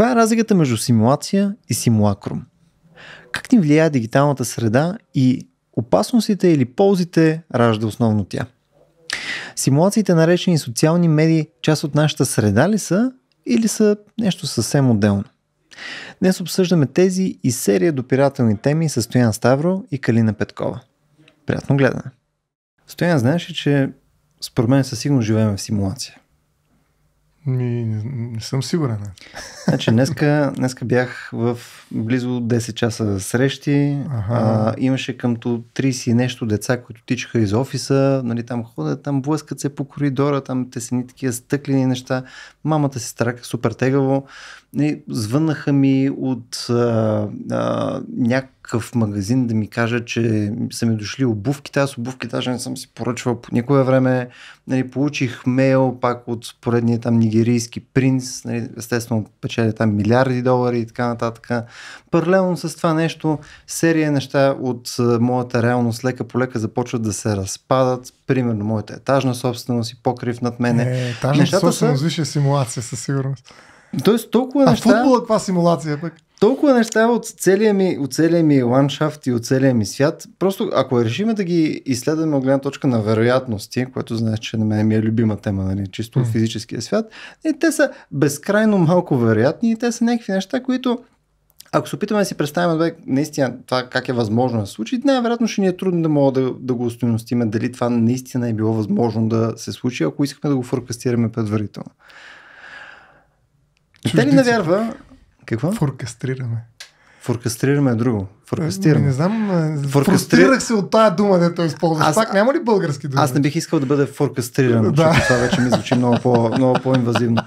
Каква е разликата между симулация и симулакрум? Как ни влияе дигиталната среда и опасностите или ползите ражда основно тя? Симулациите, наречени социални медии, част от нашата среда ли са или са нещо съвсем отделно? Днес обсъждаме тези и серия допирателни теми с Стоян Ставро и Калина Петкова. Приятно гледане! Стоян, знаеш ли, че според мен със сигурност живеем в симулация? Ми, не, не съм сигурен. Значи, днеска, днеска бях в близо 10 часа срещи. Ага. А, имаше къмто 30 и нещо деца, които тичаха из офиса. Нали, там ходят, там блъскат се по коридора, там те са ни такива стъклени неща. Мамата си страка супер тегаво. Не, звънаха ми от а, а, някакъв магазин да ми кажа, че са ми дошли обувките. Аз обувки даже не съм си поръчвал по никое време. Нали, получих мейл пак от поредния там нигерийски принц. Нали, естествено, печели там милиарди долари и така нататък. Паралелно с това нещо, серия неща от моята реалност лека по лека започват да се разпадат. Примерно, моята етажна собственост и покрив над мене. Е, етажна Нещата собственост, са... више симулация със сигурност. Тоест толкова а неща... А футбол е симулация пък. Толкова неща от целия, ми, от целия ми ландшафт и от целия ми свят. Просто ако решиме да ги изследваме от гледна точка на вероятности, което знаеш, че на мен ми е любима тема, нали, чисто mm. физическия свят, и е, те са безкрайно малко вероятни и те са някакви неща, които ако се опитаме да си представим бе, наистина това как е възможно да се случи, най-вероятно ще ни е трудно да мога да, да го устойностиме дали това наистина е било възможно да се случи, ако искаме да го форкастираме предварително. Те ли не вярва? Какво? Форкастрираме. Форкастрираме е друго. Форкастрираме. Не, не знам. Е, Форкастрирах се от тая дума, дето използваш. Аз... Пак няма ли български думи? Аз не бих искал да бъде форкастриран, да. защото това вече ми звучи много, по, много по-инвазивно.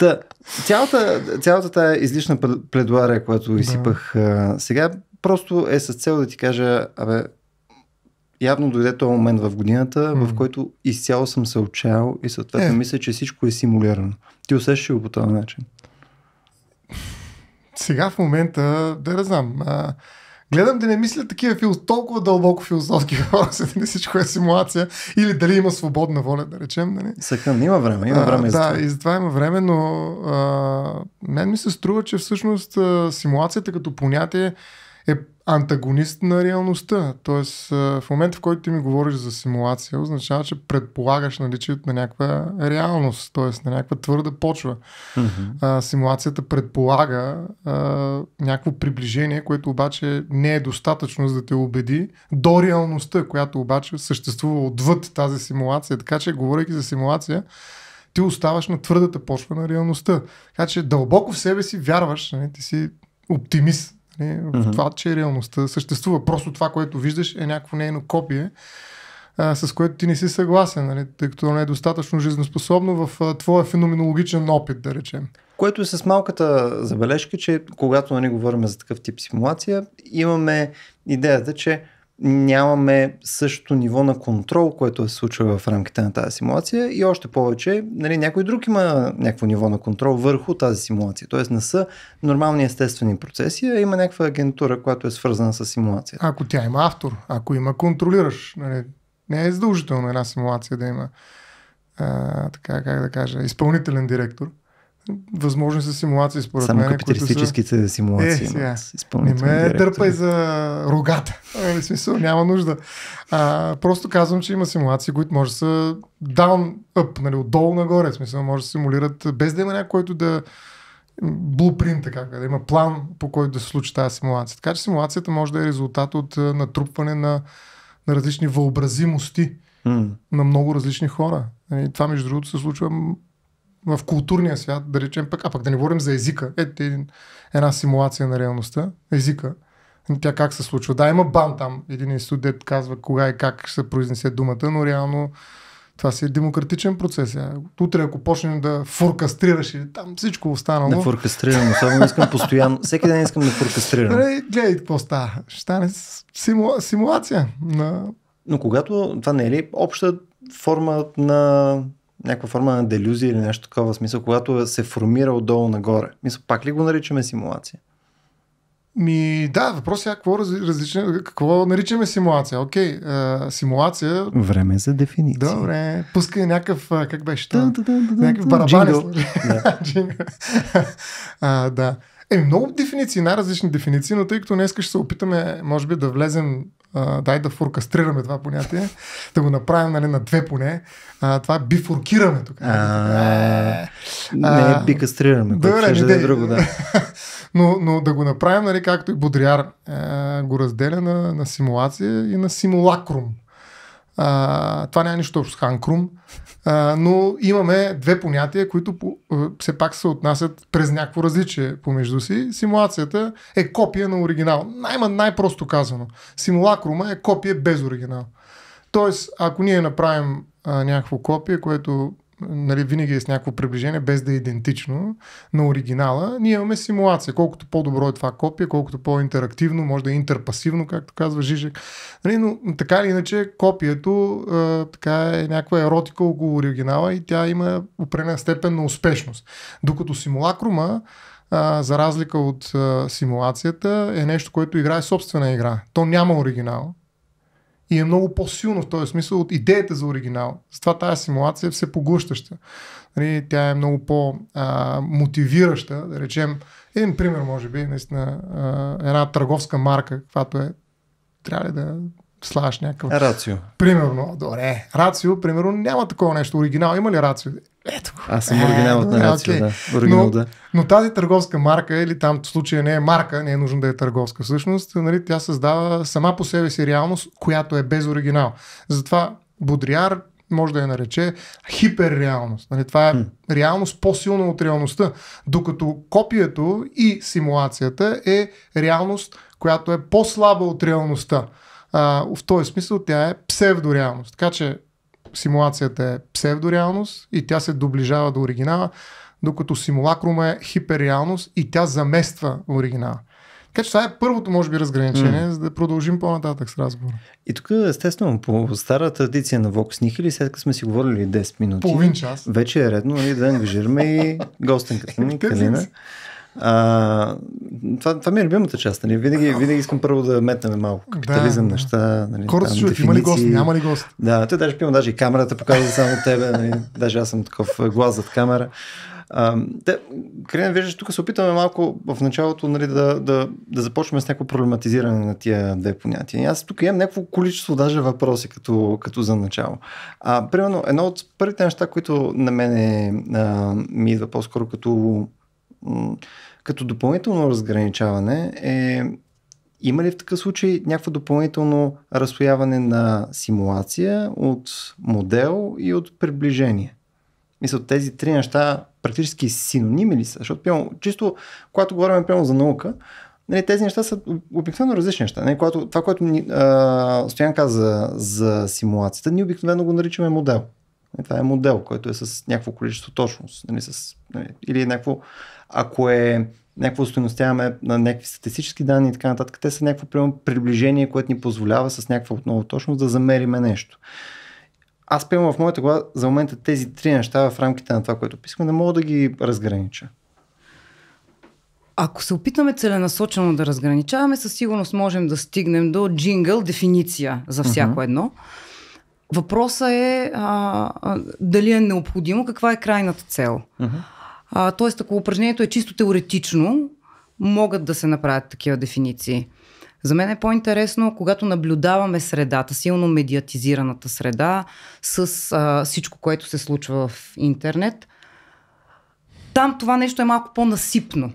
Та, цялата, цялата тая излишна пледуария, която изсипах да. сега, просто е с цел да ти кажа, абе, явно дойде този момент в годината, в който изцяло съм се отчаял и съответно е. мисля, че всичко е симулирано. Ти усещаш го по този начин сега в момента, да не знам, а, гледам да не мисля такива фил, толкова дълбоко философски въпроси, не нали, всичко е симулация или дали има свободна воля, да речем. Нали? Съхъм, има време, има време. А, за да, и затова има време, но а, мен ми се струва, че всъщност а, симулацията като понятие е антагонист на реалността. Тоест, в момента, в който ти ми говориш за симулация, означава, че предполагаш наличието на някаква реалност, т.е. на някаква твърда почва. Mm-hmm. А, симулацията предполага а, някакво приближение, което обаче не е достатъчно за да те убеди до реалността, която обаче съществува отвъд тази симулация. Така че, говорейки за симулация, ти оставаш на твърдата почва на реалността. Така че дълбоко в себе си вярваш, не? Нали, ти си оптимист, не? Нали? В uh-huh. това, че реалността съществува. Просто това, което виждаш е някакво нейно копие, а, с което ти не си съгласен, нали? тъй като не нали, е достатъчно жизнеспособно в а, твоя феноменологичен опит, да речем. Което е с малката забележка, че когато не нали, говорим за такъв тип симулация, имаме идеята, че нямаме същото ниво на контрол, което се случва в рамките на тази симулация и още повече нали, някой друг има някакво ниво на контрол върху тази симулация. Тоест не са нормални естествени процеси, а има някаква агентура, която е свързана с симулацията. Ако тя има автор, ако има контролираш, нали, не е задължително една симулация да има а, така, как да кажа, изпълнителен директор възможни са симулации, според Само мен. Само капиталистическите са... симулации. Е, сега. Не ме дърпай за рогата. Ами, в смисъл, няма нужда. А, просто казвам, че има симулации, които може да са down, up, нали, отдолу нагоре. В смисъл, може да симулират без да има някой, който да блупринт, така, да има план по който да се случи тази симулация. Така че симулацията може да е резултат от натрупване на, на различни въобразимости mm. на много различни хора. И това, между другото, се случва в културния свят, да речем пък, а пък да не говорим за езика. Ето един, една симулация на реалността, езика. Тя как се случва? Да, има бан там, един институт, казва кога и как ще се произнесе думата, но реално това си е демократичен процес. Е, утре, ако почнем да фуркастрираш и там всичко останало. Не форкастрирам, особено искам постоянно. Всеки ден искам да форкастрирам. Не, гледай какво става. Ще стане симула, симулация на. Но когато това не е ли обща форма на някаква форма на делюзия или нещо такова смисъл, когато се формира отдолу нагоре. Мисъл, пак ли го наричаме симулация? Ми, да, въпрос е какво, различно, какво наричаме симулация. Окей, а, симулация... Време за дефиниция. Добре, пускай някакъв, как беше това? Да, да, да, да, някакъв барабан. Да. да. Еми, много дефиниции, най-различни дефиниции, но тъй като днес ще се опитаме, може би, да влезем а, дай да форкастрираме това понятие, да го направим нали, на две поне. А, това е бифуркираме тук. А, не, бикастрираме. Добре, ще е да друго, да. но, но да го направим, нали, както и бодриар. а, е, го разделя на, на симулация и на симулакрум. А, това няма нищо общо с Ханкрум, а, но имаме две понятия, които по, все пак се отнасят през някакво различие помежду си. Симулацията е копия на оригинал. Най- най-просто казано. Симулакрума е копия без оригинал. Тоест, ако ние направим а, някакво копие, което нали, винаги е с някакво приближение, без да е идентично на оригинала, ние имаме симулация. Колкото по-добро е това копие, колкото по-интерактивно, може да е интерпасивно, както казва Жижек. Нали, но така или иначе, копието а, така е някаква еротика около оригинала и тя има определена степен на успешност. Докато симулакрума, а, за разлика от а, симулацията, е нещо, което играе собствена игра. То няма оригинал и е много по-силно в този смисъл от идеята за оригинал. Затова тази симулация е всепоглъщаща. Нали, тя е много по-мотивираща, да речем. Един пример, може би, наистина, а, една търговска марка, каквато е, трябва ли да слагаш някакъв... Рацио. Примерно, добре. Рацио, примерно, няма такова нещо. Оригинал, има ли рацио? Ето Аз съм оригиналът на е, рацио, okay. да. Оригинал, но, да. но тази търговска марка, или там в случая не е марка, не е нужно да е търговска всъщност, нали, тя създава сама по себе си реалност, която е без оригинал. Затова Бодриар може да я нарече хиперреалност. Нали, това е хм. реалност по-силна от реалността, докато копието и симулацията е реалност, която е по-слаба от реалността. А, в този смисъл тя е псевдореалност. Така че симулацията е псевдореалност и тя се доближава до оригинала, докато симулакрум е хиперреалност и тя замества оригинала. Така че това е първото, може би, разграничение, mm. за да продължим по-нататък с разговора. И тук, естествено, по стара традиция на Vox Nihil, след като сме си говорили 10 минути, половин час, вече е редно и нали, да ангажираме и гостенката ни, нали, Калина. А, това, това ми е любимата част. Нали? Винаги, винаги искам първо да метнем малко капитализъм, да, неща. Нали, Хората се чуят, има ли гост, няма ли гост. Да, той даже пива, даже и камерата показва само тебе. Нали? Даже аз съм такъв глас зад камера. Те, виждаш, тук се опитаме малко в началото нали, да, да, да започваме с някакво проблематизиране на тия две понятия. И аз тук имам някакво количество даже въпроси като, като за начало. А, примерно, едно от първите неща, които на мен ми идва по-скоро като като допълнително разграничаване е има ли в такъв случай някакво допълнително разстояване на симулация от модел и от приближение? Мисля, тези три неща практически синоними ли са? Защото, пълно, чисто, когато говорим пълно за наука, нали, тези неща са обикновено различни неща. Нали, когато, това, което ни, а, Стоян каза за, за симулацията, ние обикновено го наричаме модел. Нали, това е модел, който е с някакво количество точност, нали, с, нали, или е някакво ако е някакво устойностяваме на някакви статистически данни и така нататък, те са някакво приближение, което ни позволява с някаква отново точност да замериме нещо. Аз приемам в моята глава за момента тези три неща в рамките на това, което писахме, не мога да ги разгранича. Ако се опитаме целенасочено да разграничаваме, със сигурност можем да стигнем до джингъл, дефиниция за всяко uh-huh. едно. Въпросът е а, а, дали е необходимо, каква е крайната цел. Uh-huh. А, тоест, ако упражнението е чисто теоретично, могат да се направят такива дефиниции. За мен е по-интересно, когато наблюдаваме средата, силно медиатизираната среда, с а, всичко, което се случва в интернет. Там това нещо е малко по-насипно.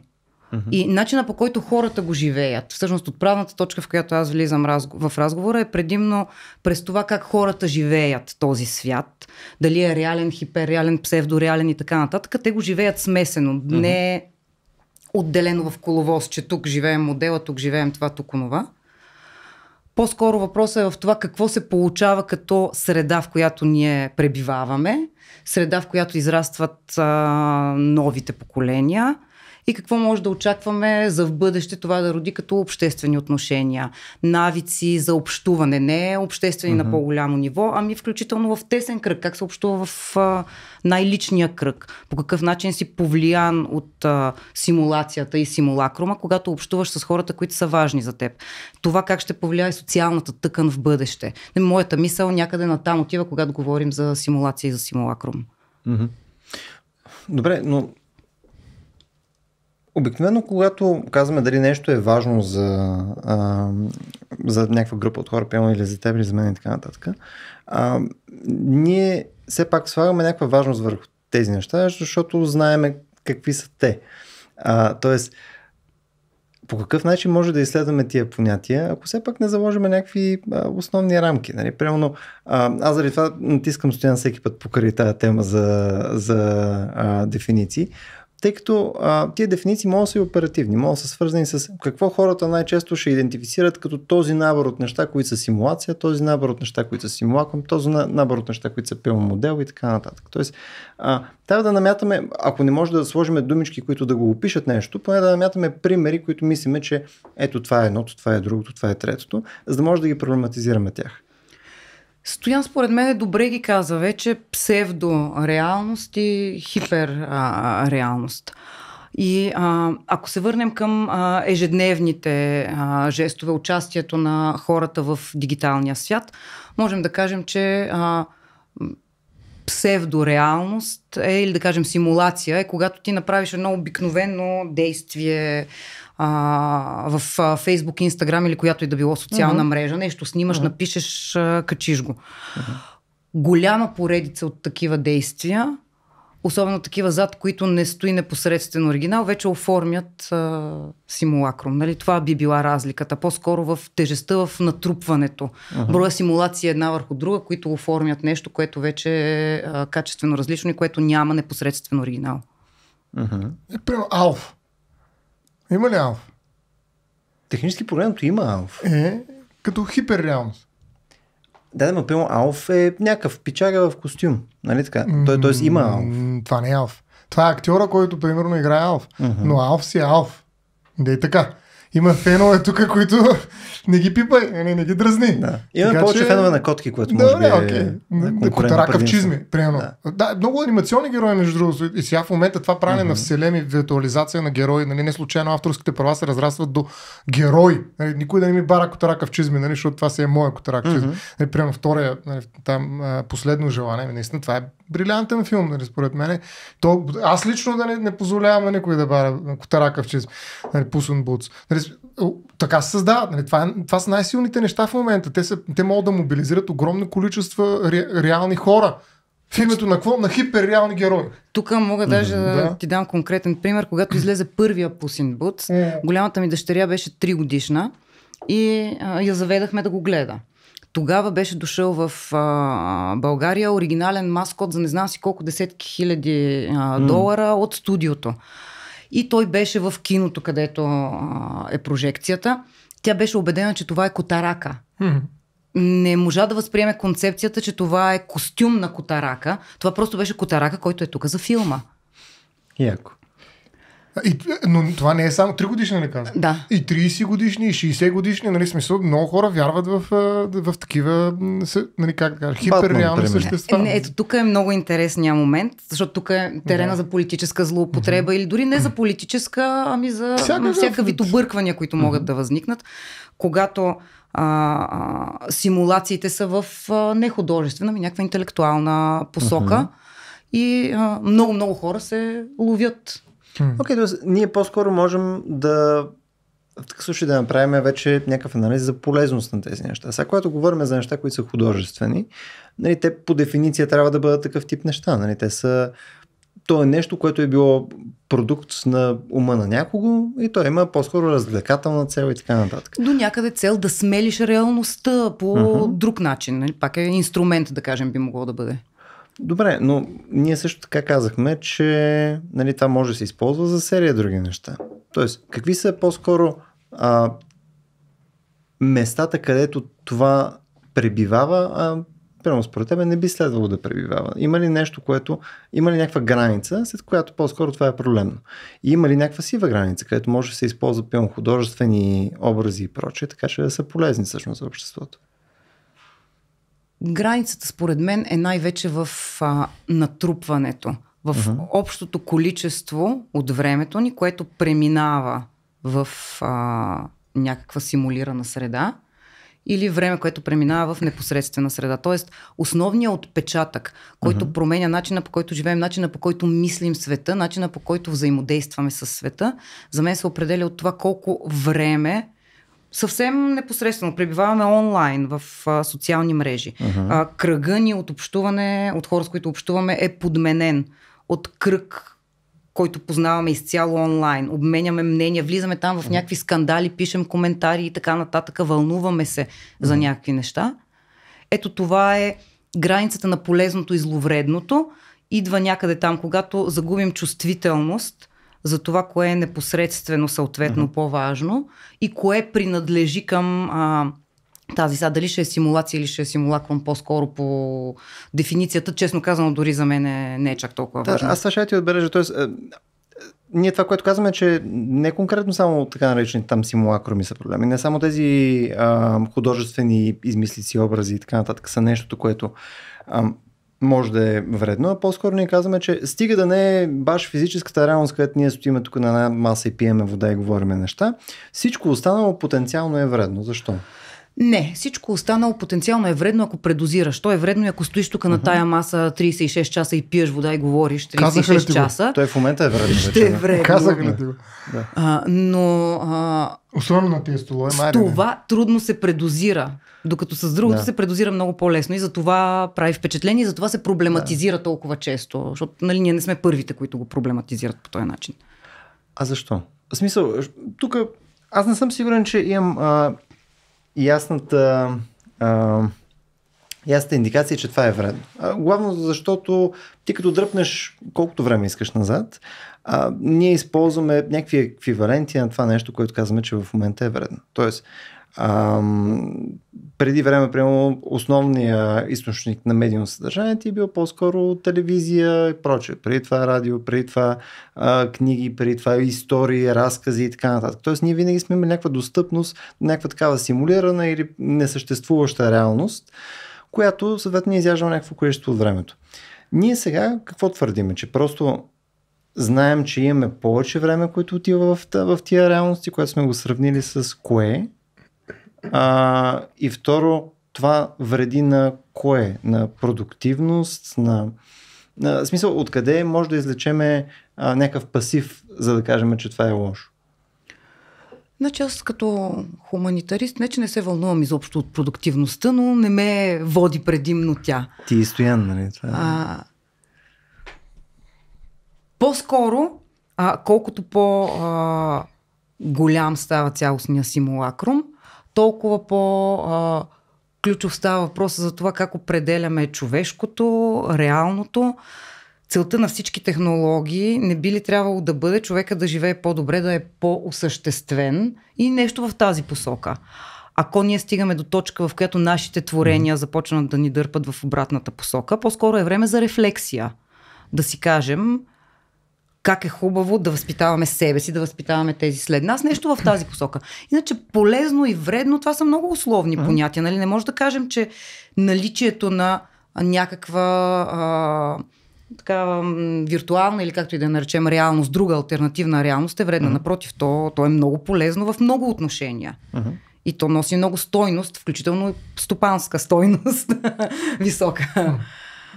И начина по който хората го живеят, всъщност отправната точка, в която аз влизам разго... в разговора е предимно през това как хората живеят този свят. Дали е реален, хиперреален, псевдореален и така нататък. Те го живеят смесено, mm-hmm. не е отделено в коловоз, че тук живеем модела, тук живеем това, тук онова. По-скоро въпросът е в това какво се получава като среда, в която ние пребиваваме, среда, в която израстват а, новите поколения – и какво може да очакваме за в бъдеще това да роди като обществени отношения, навици за общуване, не обществени mm-hmm. на по-голямо ниво, ами включително в тесен кръг, как се общува в а, най-личния кръг, по какъв начин си повлиян от а, симулацията и симулакрума, когато общуваш с хората, които са важни за теб. Това как ще повлияе социалната тъкан в бъдеще. Моята мисъл някъде на там отива, когато говорим за симулация и за симулакрум. Mm-hmm. Добре, но Обикновено, когато казваме дали нещо е важно за, а, за някаква група от хора, пиано или за теб, или за мен и така нататък, а, ние все пак слагаме някаква важност върху тези неща, защото знаеме какви са те. А, тоест, по какъв начин може да изследваме тия понятия, ако все пак не заложиме някакви а, основни рамки. Нали? Примерно, а, аз заради това натискам стоян всеки път покрай тази тема за, за а, дефиниции, тъй като а, тия дефиниции могат да са и оперативни, могат да са свързани с какво хората най-често ще идентифицират като този набор от неща, които са симулация, този набор от неща, които са симулакъм, този набор от неща, които са пилно модел и така нататък. Тоест, а, трябва да намятаме, ако не може да сложим думички, които да го опишат нещо, поне да намятаме примери, които мислиме, че ето това е едното, това е другото, това е третото, за да може да ги проблематизираме тях. Стоян според мен е добре ги каза вече псевдореалност и хиперреалност. И а, ако се върнем към а, ежедневните а, жестове, участието на хората в дигиталния свят, можем да кажем, че а, псевдореалност е, или да кажем симулация, е когато ти направиш едно обикновено действие а, в а, Facebook, Instagram или която и да било социална uh-huh. мрежа, нещо снимаш, uh-huh. напишеш, а, качиш го. Uh-huh. Голяма поредица от такива действия особено такива зад, които не стои непосредствено оригинал, вече оформят а, симулакрум. Нали? Това би била разликата. По-скоро в тежестта, в натрупването. Ага. Броя симулации е една върху друга, които оформят нещо, което вече е а, качествено различно и което няма непосредствен оригинал. Ага. Е, примерно, алф. Има ли алф? Технически погледнато има алф. Е, като хиперреалност. Да, да, но Алф е някакъв пичага е в костюм. Нали така? Той, тоест има Алф. Това не е Алф. Това е актьора, който примерно играе Алф. Mm-hmm. Но Алф си е Алф. Да и така. Има фенове тук, които не ги пипай, е, не, не ги дразни. Да. Има така, повече че... фенове на котки, които може да, би okay. е Котарака в чизми, примерно. Да. да. много анимационни герои, между другото. И сега в момента това правене mm-hmm. на вселеми, виртуализация на герои, нали, не случайно авторските права се разрастват до герой. Нали, никой да не ми бара Котарака в чизми, нали, защото това си е моя Котарак в Mm-hmm. Нали, примерно втория, нали, там последно желание, нали, наистина това е брилянтен филм, нали, според мен. То, аз лично да не, не позволявам на никой да бара Котарака в чизми, нали, Пусон Буц. Нали, така се създават. Нали? Това, е- това са най-силните неща в момента. Те, са, те могат да мобилизират огромни количество ре, реални хора. В името на какво? На хиперреални герои. Тук мога даже mm-hmm, да ти дам конкретен пример. Когато излезе първия Пусин Бутс, mm-hmm. голямата ми дъщеря беше 3 годишна и а, я заведахме да го гледа. Тогава беше дошъл в а, България оригинален маскот за не знам си колко десетки хиляди а, долара mm. от студиото. И той беше в киното, където е прожекцията. Тя беше убедена, че това е котарака. Mm-hmm. Не можа да възприеме концепцията, че това е костюм на котарака. Това просто беше котарака, който е тук за филма. Яко. И, но това не е само 3 годишни ли нали казвам? Да. И 30 годишни, и 60 годишни, нали, смисъл, много хора вярват в, в, в такива, нали, как да кажа, хиперреални същества. Е, не, ето тук е много интересния момент, защото тук е терена да. за политическа злоупотреба mm-hmm. или дори не за политическа, ами за всяка, всяка вид обърквания, които могат mm-hmm. да възникнат. Когато а, а, симулациите са в а, не художествена, ами някаква интелектуална посока. mm-hmm. И много-много хора се ловят Окей, okay, т.е. ние по-скоро можем да в такъв случай да направим вече някакъв анализ за полезност на тези неща. Сега, когато говорим за неща, които са художествени, нали, те по дефиниция трябва да бъдат такъв тип неща. Нали, те са то е нещо, което е било продукт на ума на някого и то има по-скоро развлекателна цел и така нататък. До някъде цел да смелиш реалността по uh-huh. друг начин. Нали, пак е инструмент, да кажем, би могло да бъде. Добре, но ние също така казахме, че нали, това може да се използва за серия други неща. Тоест, какви са по-скоро а, местата, където това пребивава, а прямо според тебе не би следвало да пребивава. Има ли нещо, което, има ли някаква граница, след която по-скоро това е проблемно? И има ли някаква сива граница, където може да се използва пълно художествени образи и прочее, така че да са полезни всъщност за обществото? Границата, според мен, е най-вече в а, натрупването, в uh-huh. общото количество от времето ни, което преминава в а, някаква симулирана среда или време, което преминава в непосредствена среда. Тоест, основният отпечатък, който uh-huh. променя начина по който живеем, начина по който мислим света, начина по който взаимодействаме с света, за мен се определя от това колко време съвсем непосредствено. Пребиваваме онлайн в а, социални мрежи. Uh-huh. А, кръга ни от общуване, от хора, с които общуваме, е подменен от кръг, който познаваме изцяло онлайн. Обменяме мнения, влизаме там в някакви скандали, пишем коментари и така нататък, вълнуваме се за някакви неща. Ето това е границата на полезното и зловредното. Идва някъде там, когато загубим чувствителност за това кое е непосредствено, съответно, mm-hmm. по-важно и кое принадлежи към а, тази сега, дали ще е симулация или ще е симулаквам по-скоро по дефиницията, честно казано, дори за мен е, не е чак толкова важно. Да, аз ще ти отбележа, т.е. Е, ние това, което казваме, е, че не е конкретно само така наречени, там симулакроми са проблеми, не само тези а, художествени измислици, образи и така нататък са нещото, което а, може да е вредно, а по-скоро ние казваме, че стига да не е баш физическата реалност, където ние стоиме тук на една маса и пиеме вода и говориме неща, всичко останало потенциално е вредно. Защо? Не, всичко останало потенциално е вредно, ако предозираш. То е вредно, ако стоиш тук uh-huh. на тая маса 36 часа и пиеш вода и говориш 36 Казах ли часа. Го. Той в момента е, е вредно. Ще вече, е вредно. Казах ли ти го? Да. А, но. А... Особено на тия столове. това трудно се предозира. Докато с другото да. се предозира много по-лесно и за това прави впечатление, и за това се проблематизира да. толкова често, защото нали, ние не сме първите, които го проблематизират по този начин. А защо? В смисъл, тук аз не съм сигурен, че имам а, ясната, а, ясната индикация, че това е вредно. А, главно защото ти като дръпнеш колкото време искаш назад, а, ние използваме някакви еквиваленти на това нещо, което казваме, че в момента е вредно. Тоест, Ам, преди време, прямо основния източник на медийно съдържание ти е бил по-скоро телевизия и прочее. Преди това радио, преди това а, книги, преди това истории, разкази и така нататък. Тоест ние винаги сме имали някаква достъпност, някаква такава симулирана или несъществуваща реалност, която съответно ни е изяжда някакво количество от времето. Ние сега какво твърдиме? Че просто знаем, че имаме повече време, което отива в, в тия реалности, което сме го сравнили с кое, а, и второ, това вреди на кое? На продуктивност, на... на смисъл, откъде може да излечеме а, някакъв пасив, за да кажем, че това е лошо? Значи аз като хуманитарист, не че не се вълнувам изобщо от продуктивността, но не ме води предимно тя. Ти и стоян, нали? Това е... а, по-скоро, а, колкото по-голям става цялостния симулакрум, толкова по... А, ключов става въпроса за това как определяме човешкото, реалното. Целта на всички технологии не би ли трябвало да бъде човека да живее по-добре, да е по-осъществен и нещо в тази посока. Ако ние стигаме до точка, в която нашите творения започнат да ни дърпат в обратната посока, по-скоро е време за рефлексия. Да си кажем, как е хубаво да възпитаваме себе си, да възпитаваме тези след нас, нещо в тази посока. Иначе полезно и вредно, това са много условни mm-hmm. понятия. Нали? Не може да кажем, че наличието на някаква а, така, виртуална или както и да наречем реалност, друга альтернативна реалност е вредна. Mm-hmm. Напротив, то, то е много полезно в много отношения. Mm-hmm. И то носи много стойност, включително стопанска стойност, висока.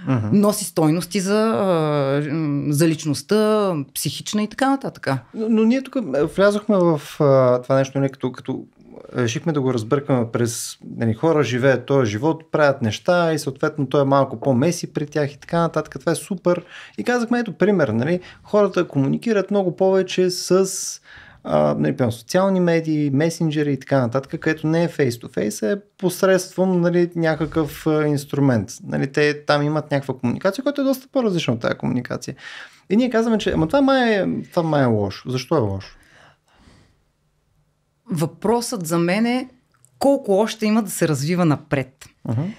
Uh-huh. носи стойности за, за личността, психична и така нататък. Но, но ние тук влязохме в а, това нещо, не нали, като, като решихме да го разбъркаме през не, нали, хора живеят този живот, правят неща и съответно той е малко по-меси при тях и така нататък. Това е супер. И казахме ето пример, нали, хората комуникират много повече с нали, пълно, социални медии, месенджери и така нататък, където не е face-to-face, е посредством нали, някакъв инструмент. Нали, те там имат някаква комуникация, която е доста по-различна от тази комуникация. И ние казваме, че ама това май е, това май е лошо. Защо е лошо? Въпросът за мен е колко още има да се развива напред. Uh-huh.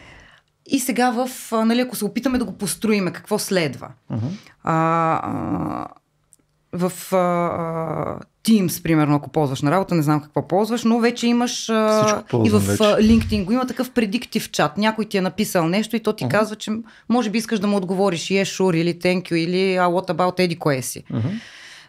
И сега в, нали, ако се опитаме да го построиме, какво следва? Uh-huh. А, а, в а, Teams, примерно, ако ползваш на работа, не знам какво ползваш, но вече имаш и в вече. LinkedIn го има такъв предиктив чат. Някой ти е написал нещо и то ти uh-huh. казва, че може би искаш да му отговориш, yes, е, sure, или thank you, или а, what about еди кое си. Uh-huh.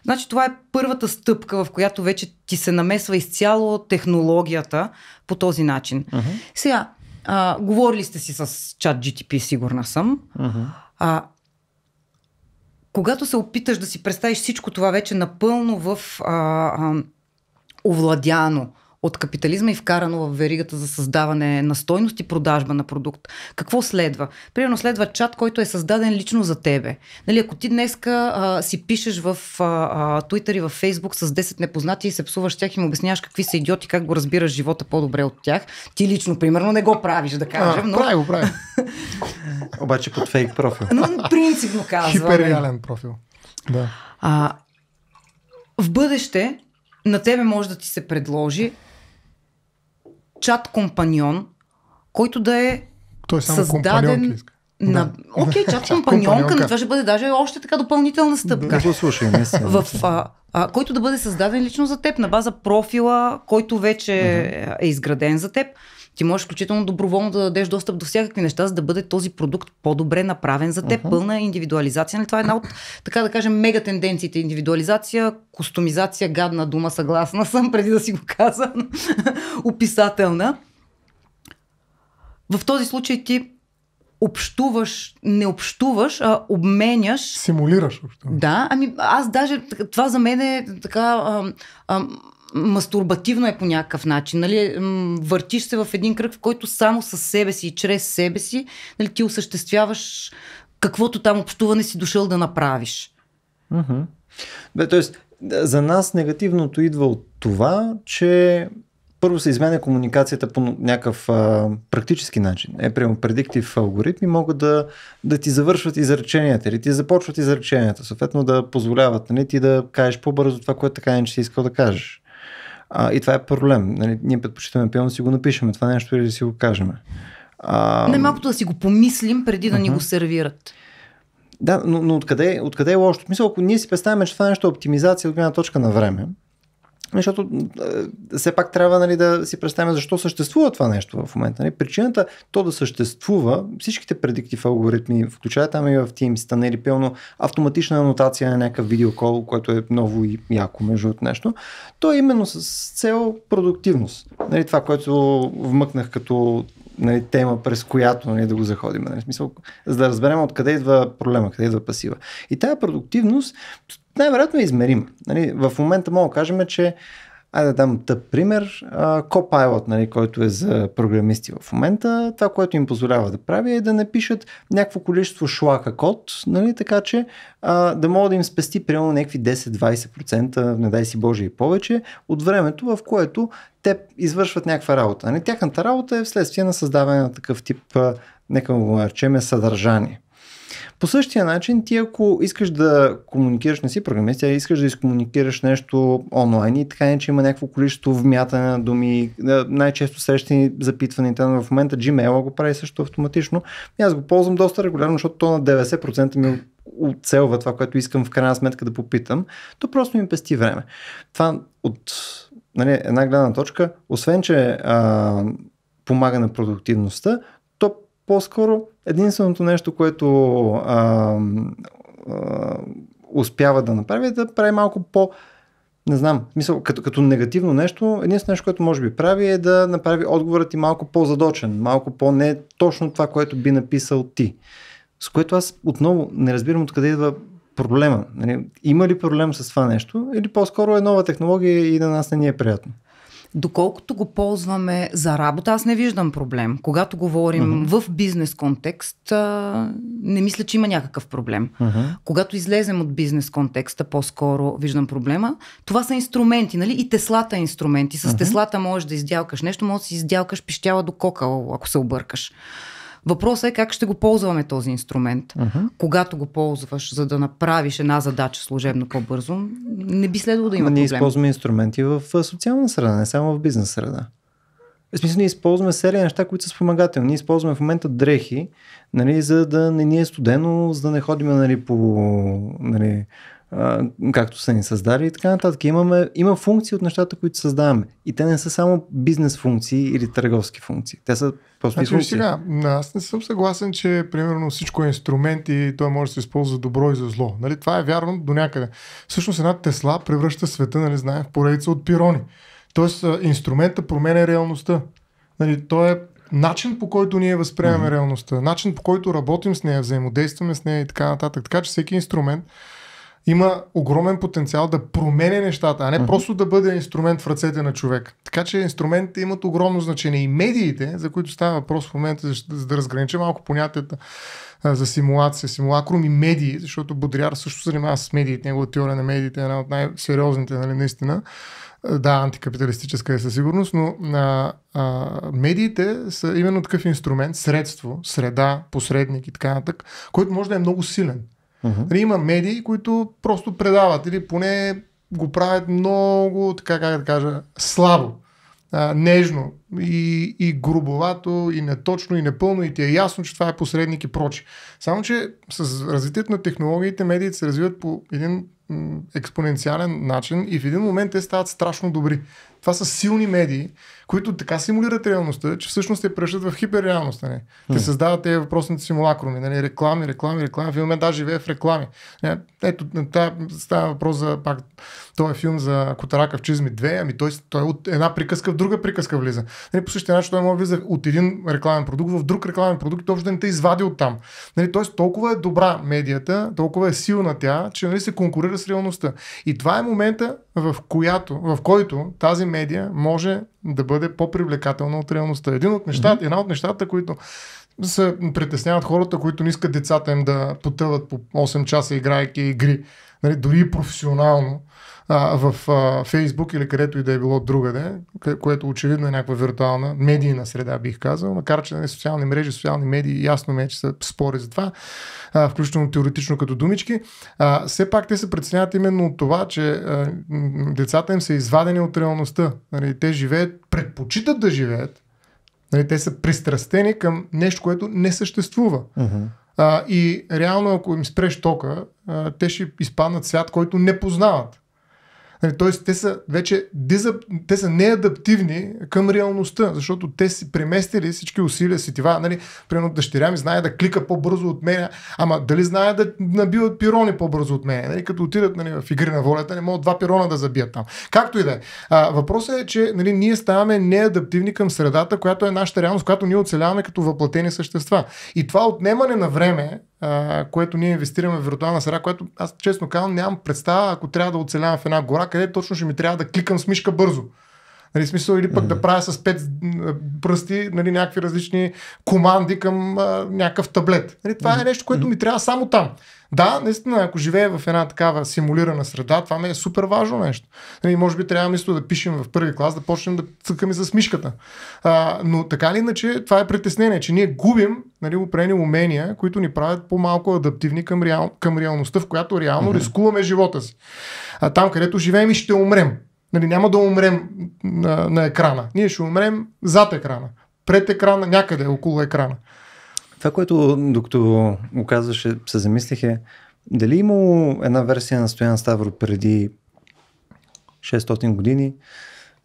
Значи това е първата стъпка, в която вече ти се намесва изцяло технологията по този начин. Uh-huh. Сега, а, говорили сте си с чат GTP, сигурна съм. Uh-huh. А, когато се опиташ да си представиш всичко това вече напълно в а, а, овладяно от капитализма и вкарано в веригата за създаване на стойност и продажба на продукт. Какво следва? Примерно следва чат, който е създаден лично за тебе. Нали, ако ти днеска а, си пишеш в а, Twitter и в Facebook с 10 непознати и се псуваш тях и им обясняваш какви са идиоти, как го разбираш живота по-добре от тях, ти лично, примерно, не го правиш, да кажем. А, но... Прави го, прави. Обаче под фейк профил. Но принципно казвам. Хиперреален профил. Да. А, в бъдеще на тебе може да ти се предложи чат компаньон, който да е Той е само създаден на... Окей, чат компаньонка, но това ще бъде даже още така допълнителна стъпка. Да, слушай, в, а, а, който да бъде създаден лично за теб на база профила, който вече uh-huh. е изграден за теб. Ти можеш включително доброволно да дадеш достъп до всякакви неща, за да бъде този продукт по-добре направен за теб. Uh-huh. Пълна индивидуализация. Нали, това е една от, така да кажем, мега тенденциите. Индивидуализация, кустомизация, гадна дума, съгласна съм, преди да си го казвам. Описателна. В този случай ти общуваш, не общуваш, а обменяш. Симулираш общуваш. Да, ами аз даже, това за мен е така, А, а, мастурбативно е по някакъв начин. Нали? Въртиш се в един кръг, в който само с себе си и чрез себе си нали, ти осъществяваш каквото там общуване си дошъл да направиш. Бе, тоест, за нас негативното идва от това, че първо се изменя комуникацията по някакъв а, практически начин. Е, прямо предиктив алгоритми могат да, да ти завършват изреченията или ти започват изреченията, съответно да позволяват нали, ти да кажеш по-бързо това, което така не че си искал да кажеш. А, и това е проблем. Нали, ние предпочитаме пилно да си го напишем това е нещо или да си го кажем. А... Не малкото да си го помислим преди да uh-huh. ни го сервират. Да, но, но откъде, откъде е лошото? Мисля, ако ние си представяме, че това е нещо е оптимизация от гледна точка на време, защото е, все пак трябва нали, да си представим защо съществува това нещо в момента. Нали. Причината то да съществува, всичките предиктив алгоритми, включая там и в Teams, нали, пълно автоматична анотация на някакъв видеокол, което е ново и яко между от нещо, то е именно с цел продуктивност. Нали, това, което вмъкнах като нали, тема, през която нали, да го заходим. Нали, смисъл, за да разберем откъде идва проблема, къде идва пасива. И тази продуктивност най-вероятно е измерима. Нали, в момента мога да кажем, че Айде да дам тъп пример. Copilot, нали, който е за програмисти в момента, това, което им позволява да прави е да напишат някакво количество шлака код, нали, така че а, да могат да им спести примерно някакви 10-20%, не дай си Боже и повече, от времето, в което те извършват някаква работа. Нали. Тяхната работа е вследствие на създаване на такъв тип, нека го наречем, е съдържание. По същия начин, ти ако искаш да комуникираш, не си програмист, а искаш да изкомуникираш нещо онлайн и така не, че има някакво количество вмятане на думи, най-често срещани запитванията в момента, Gmail го прави също автоматично. И аз го ползвам доста регулярно, защото то на 90% ми оцелва това, което искам в крайна сметка да попитам, то просто ми пести време. Това от нали, една гледна точка, освен че а, помага на продуктивността, то по-скоро Единственото нещо, което а, а, успява да направи е да прави малко по... Не знам, мисъл, като, като негативно нещо, единственото нещо, което може би прави е да направи отговорът ти малко по-задочен, малко по-не точно това, което би написал ти. С което аз отново не разбирам откъде идва проблема. Нали? Има ли проблем с това нещо или по-скоро е нова технология и на нас не ни е приятно? Доколкото го ползваме за работа, аз не виждам проблем. Когато говорим uh-huh. в бизнес контекст, а, не мисля, че има някакъв проблем. Uh-huh. Когато излезем от бизнес контекста, по-скоро виждам проблема. Това са инструменти, нали? И теслата е инструменти. С uh-huh. теслата можеш да издялкаш нещо, можеш да си издялкаш пищяла до кокал, ако се объркаш. Въпросът е как ще го ползваме този инструмент. Uh-huh. Когато го ползваш, за да направиш една задача служебно по-бързо, не би следвало да има. Ама ние проблем. използваме инструменти в социална среда, не само в бизнес среда. В смисъл, ние използваме серия неща, които са спомагателни. Ние използваме в момента дрехи, нали, за да не ни е студено, за да не ходим нали, по нали, както са ни създали и така нататък. Имаме, има функции от нещата, които създаваме. И те не са само бизнес функции или търговски функции. Те са просто значи, функции. Сега, аз не съм съгласен, че примерно всичко е инструмент и той може да се използва за добро и за зло. Нали? Това е вярно до някъде. Всъщност една Тесла превръща света, нали, знаем, в поредица от пирони. Тоест инструмента променя реалността. Нали, той е начин по който ние възприемаме mm-hmm. реалността, начин по който работим с нея, взаимодействаме с нея и така нататък. Така че всеки инструмент има огромен потенциал да променя нещата, а не uh-huh. просто да бъде инструмент в ръцете на човек. Така че инструментите имат огромно значение. И медиите, за които става въпрос в момента, за да разгранича малко понятията за симулация, симулакрум и медии, защото Бодриар също занимава с медиите, неговата теория на медиите е една от най-сериозните, нали, наистина. Да, антикапиталистическа е със сигурност, но а, а, медиите са именно такъв инструмент, средство, среда, посредник и така нататък, който може да е много силен. Uh-huh. има медии, които просто предават или поне го правят много, така как да кажа, слабо, а, нежно и, и грубовато, и неточно, и непълно, и ти е ясно, че това е посредник и прочи. Само, че с развитието на технологиите медиите се развиват по един експоненциален начин и в един момент те стават страшно добри. Това са силни медии, които така симулират реалността, че всъщност се превръщат в хиперреалността не. Нали? Те създават тези въпросните симулакруми, нали? реклами, реклами, реклами. В момента даже живее в реклами. Е, ето, това става въпрос за пак този е филм за Котарака в чизми 2, ами той, той от една приказка в друга приказка влиза. Нали, по същия начин той може да влиза от един рекламен продукт в друг рекламен продукт, то да не те извади от там. Нали, Тоест толкова е добра медията, толкова е силна тя, че нали, се конкурира с реалността. И това е момента, в, която, в който тази медия може да бъде по-привлекателна от реалността. Един от нещата, mm-hmm. Една от нещата, които се притесняват хората, които не искат децата им да потъват по 8 часа играйки игри, нали, дори и професионално а, в а, Фейсбук или където и да е било другаде, което очевидно е някаква виртуална медийна среда, бих казал, макар че нали, социални мрежи, социални медии, ясно ме, е, че се спори за това а, включително теоретично като думички, а, все пак те се преценяват именно от това, че а, децата им са извадени от реалността. Нали, те живеят, предпочитат да живеят, нали, те са пристрастени към нещо, което не съществува. Uh-huh. А, и реално, ако им спреш тока, а, те ще изпаднат свят, който не познават. Нали, тоест, те са вече дизап... те са неадаптивни към реалността, защото те си преместили всички усилия си. Това, нали, примерно дъщеря ми знае да клика по-бързо от мен, ама дали знае да набиват пирони по-бързо от мен, нали, като отидат нали, в игри на волята, не могат два пирона да забият там. Както и да е. Въпросът е, че нали, ние ставаме неадаптивни към средата, която е нашата реалност, която ние оцеляваме като въплатени същества. И това отнемане на време което ние инвестираме в виртуална среда, което аз честно казвам нямам представа, ако трябва да оцелявам в една гора, къде точно ще ми трябва да кликам с мишка бързо. Нали, смисъл, или пък mm-hmm. да правя с пет пръсти нали, някакви различни команди към а, някакъв таблет. Нали, това mm-hmm. е нещо, което ми трябва само там. Да, наистина, ако живее в една такава симулирана среда, това ми е супер важно нещо. Нали, може би трябва мисто да пишем в първи клас, да почнем да цъкаме с мишката. А, но така ли иначе, това е притеснение, че ние губим нали, определени умения, които ни правят по-малко адаптивни към, реал, към реалността, в която реално mm-hmm. рискуваме живота си. А там, където живеем и ще умрем. Нали, няма да умрем на, на екрана. Ние ще умрем зад екрана, пред екрана, някъде около екрана. Това, което докато го казваше, се замислих е, дали е има една версия на Стоян Ставро преди 600 години,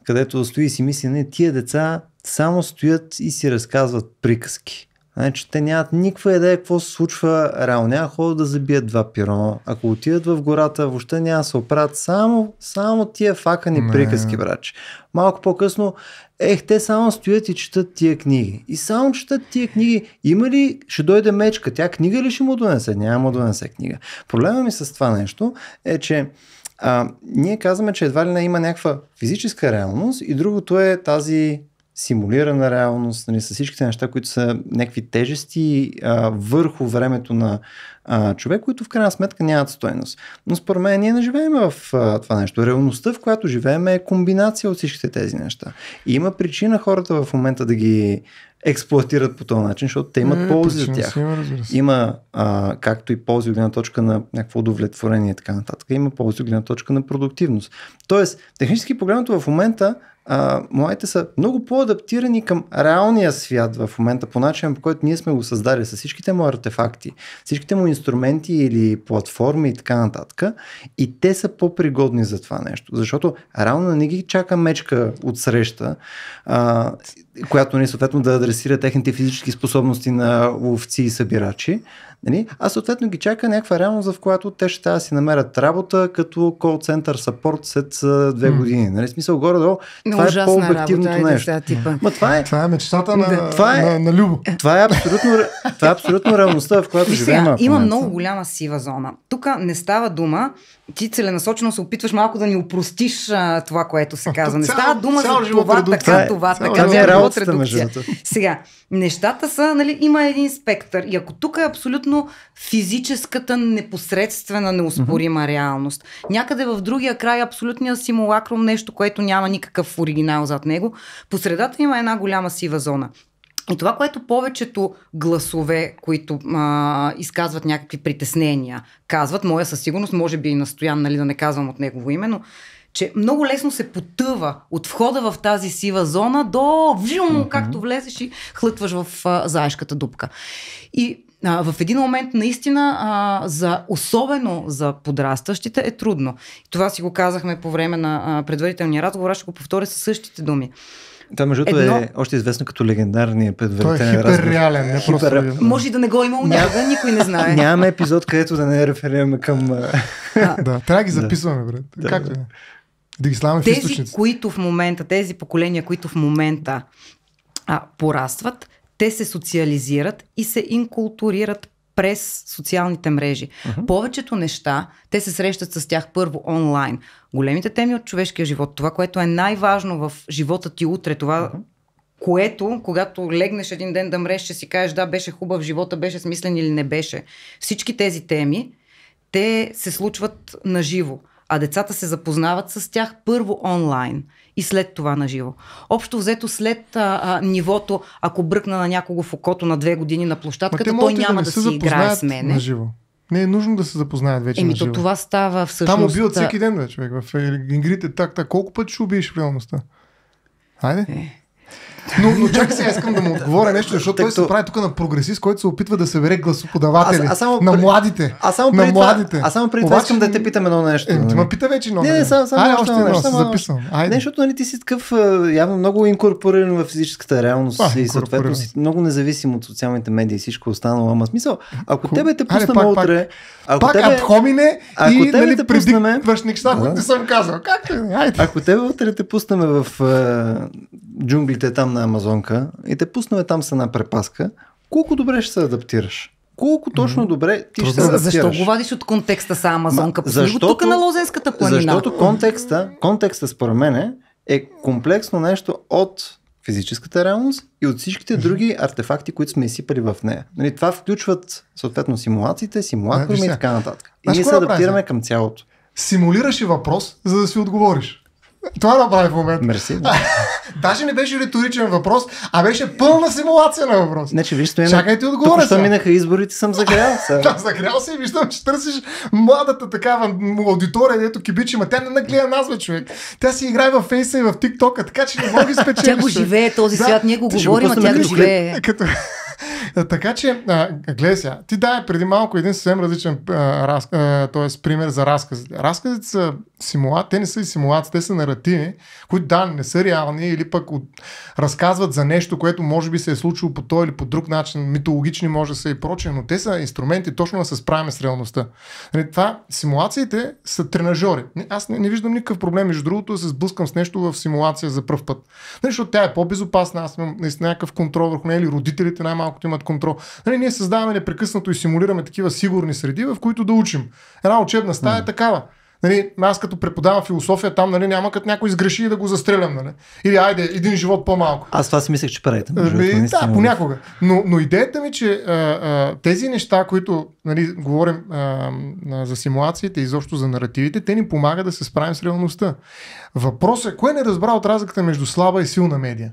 където стои и си мисли, не, тия деца само стоят и си разказват приказки. Значи те нямат никаква идея какво се случва реално. Няма хора да забият два пирона. Ако отидат в гората, въобще няма да се оправят. Само, само тия факани не. приказки, брач. Малко по-късно, ех, те само стоят и четат тия книги. И само четат тия книги. Има ли, ще дойде мечка, тя книга ли ще му донесе? Няма му донесе книга. Проблема ми с това нещо е, че а, ние казваме, че едва ли не има някаква физическа реалност и другото е тази симулирана реалност, нали, с всичките неща, които са някакви тежести а, върху времето на а, човек, които в крайна сметка нямат стойност. Но според мен ние не живеем в а, това нещо. Реалността, в която живеем е комбинация от всичките тези неща. И има причина хората в момента да ги експлуатират по този начин, защото те имат е, ползи за тях. Има, има а, както и ползи от гледна точка на някакво удовлетворение и така нататък, има ползи от гледна точка на продуктивност. Тоест, технически погледнато в момента а, младите са много по-адаптирани към реалния свят в момента, по начин, по който ние сме го създали, с всичките му артефакти, всичките му инструменти или платформи и така нататък. И те са по-пригодни за това нещо, защото реално не ги чака мечка от среща, а, която ни нали, съответно да адресира техните физически способности на ловци и събирачи, Нали? А съответно ги чака някаква реалност, в която те ще си намерят работа като кол център саппорт след две години. Нали? Смисъл горе-долу. Това е по-обективното нещо. Да, това, е, това е мечтата на, да. това е, на, на, Любо. Това е абсолютно, това е абсолютно реалността, в която живеем. Има е много голяма сива зона. Тук не става дума, ти целенасочено се опитваш малко да ни упростиш а, това, което се казва. Не става дума цял, за това, така, това, цял, така, това ами, е работата, Сега, нещата са, нали, има един спектър. И ако тук е абсолютно точно физическата непосредствена неоспорима mm-hmm. реалност. Някъде в другия край абсолютния симулакрум, нещо, което няма никакъв оригинал зад него, посредата има една голяма сива зона. И това, което повечето гласове, които а, изказват някакви притеснения, казват, моя със сигурност, може би и настоян, нали, да не казвам от негово име, но че много лесно се потъва от входа в тази сива зона до вжум, както влезеш и хлътваш в а, заешката дупка. И а, в един момент наистина а, за особено за подрастващите е трудно. Това си го казахме по време на а, предварителния разговор, аз ще го повторя със същите думи. Това между другото Едно... е още известно като легендарния предварителен Той е хиперреален. Не Хипер... просто... Може и да не го има имало някога, никой не знае. Нямаме епизод, където да не реферираме към... да, трябва да ги записваме, брат. Да, Както да. да ги славаме тези, в които в момента, тези поколения, които в момента а, порастват, те се социализират и се инкултурират през социалните мрежи. Uh-huh. Повечето неща, те се срещат с тях първо онлайн. Големите теми от човешкия живот, това, което е най-важно в живота ти утре, това, uh-huh. което, когато легнеш един ден да мреш, ще си кажеш, да, беше хубав живота, беше смислен или не беше. Всички тези теми, те се случват наживо, а децата се запознават с тях първо онлайн и след това на живо. Общо взето след а, а, нивото, ако бръкна на някого в окото на две години на площадката, той няма да, да си играе с мен. На живо. Не е нужно да се запознаят вече. Еми, то това става всъщност. Там убиват всеки ден, човек. В игрите так, так. Колко пъти ще убиеш в реалността? Хайде. Е. Но, но чак сега искам да му отговоря нещо, защото той се прави тук на прогресист, който се опитва да събере гласоподаватели. А, а само на младите. А само преди на младите. А само преди това искам да те питам едно нещо. Е, ти ме пита вече много. Не, не, само, само Айде, още едно, нещо, записвам. Айде. защото нали ти си такъв явно много инкорпориран в физическата реалност а, и съответно си много независим от социалните медии и всичко останало. Ама смисъл, ако тебе те пуснем утре... Пак абхомине и нали, предикваш неща, които не съм казал. Как? Айде. Ако тебе утре те пуснем в джунглите там на Амазонка и те пуснаме там с една препаска, колко добре ще се адаптираш? Колко точно добре ти Трудно. ще се адаптираш? Защо го вадиш от контекста са Амазонка? Ма, защото, тук на Лозенската планина. Защото контекста, контекста според мен е комплексно нещо от физическата реалност и от всичките други артефакти, които сме изсипали в нея. Нали, това включват съответно симулациите, симулаторите и така нататък. И ние се адаптираме към цялото. Симулираш и въпрос, за да си отговориш. Това направи в момента. Мерси. Да. Даже не беше риторичен въпрос, а беше пълна симулация на въпрос. че виж, стоя, Чакайте отговора. Тук минаха изборите, съм загрял са. да, загрял се и виждам, че търсиш младата такава аудитория, дето кибичи, ма тя не нагледа нас, бе, човек. Тя си играе във фейса и в тиктока, така че не мога да спечелиш. Тя го живее този свят, да, ние го говорим, а тя го живее. Като... Така че, гледай сега, ти дай преди малко един съвсем различен а, раз, а, тоест, пример за разказите. Разказите са симула... те не са и симулации, те са наративи, които да, не са реални или пък от... разказват за нещо, което може би се е случило по този или по друг начин, митологични може да са и прочие, но те са инструменти точно да се справим с реалността. Нали, това, симулациите са тренажори. Аз не, не виждам никакъв проблем, между другото, да се сблъскам с нещо в симулация за първ път. Нали, защото тя е по-безопасна, аз имам наистина някакъв контрол върху нея или родителите най-малкото имат контрол. Нали, ние създаваме непрекъснато и симулираме такива сигурни среди, в които да учим. Една учебна стая е такава. Нали, аз като преподавам философия там, нали, няма като някой изгреши и да го застрелям. Нали. Или айде, един живот по-малко. Аз това си мислех, че правите. Нали, да, да, понякога. Но, но идеята ми, е, че а, а, тези неща, които нали, говорим а, за симулациите и изобщо за наративите, те ни помагат да се справим с реалността. Въпросът е, кое не разбра от разликата между слаба и силна медия?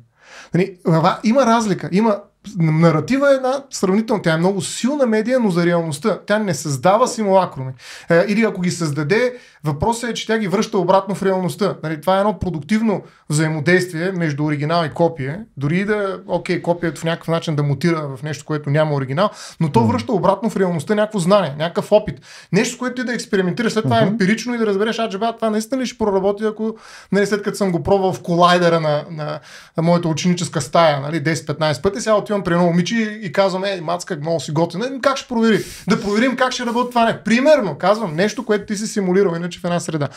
Нали, има разлика. Има Наратива е една сравнително, тя е много силна медия, но за реалността. Тя не създава симулакроми. Е, или ако ги създаде, въпросът е, че тя ги връща обратно в реалността. Нали, това е едно продуктивно взаимодействие между оригинал и копие. Дори и да, окей, копието в някакъв начин да мутира в нещо, което няма оригинал, но то връща обратно в реалността някакво знание, някакъв опит. Нещо, с което ти да експериментираш, след това uh-huh. Е емпирично и да разбереш, аджаба, това наистина ли ще проработи, ако нали, след като съм го пробвал в колайдера на, на, на, на моята ученическа стая, нали, 10-15 пъти, сега отивам при едно момиче и, казвам, е, мацка, много си готина. Ами как ще провери? Да проверим как ще работи това. Не. Примерно, казвам нещо, което ти си симулирал иначе в една среда.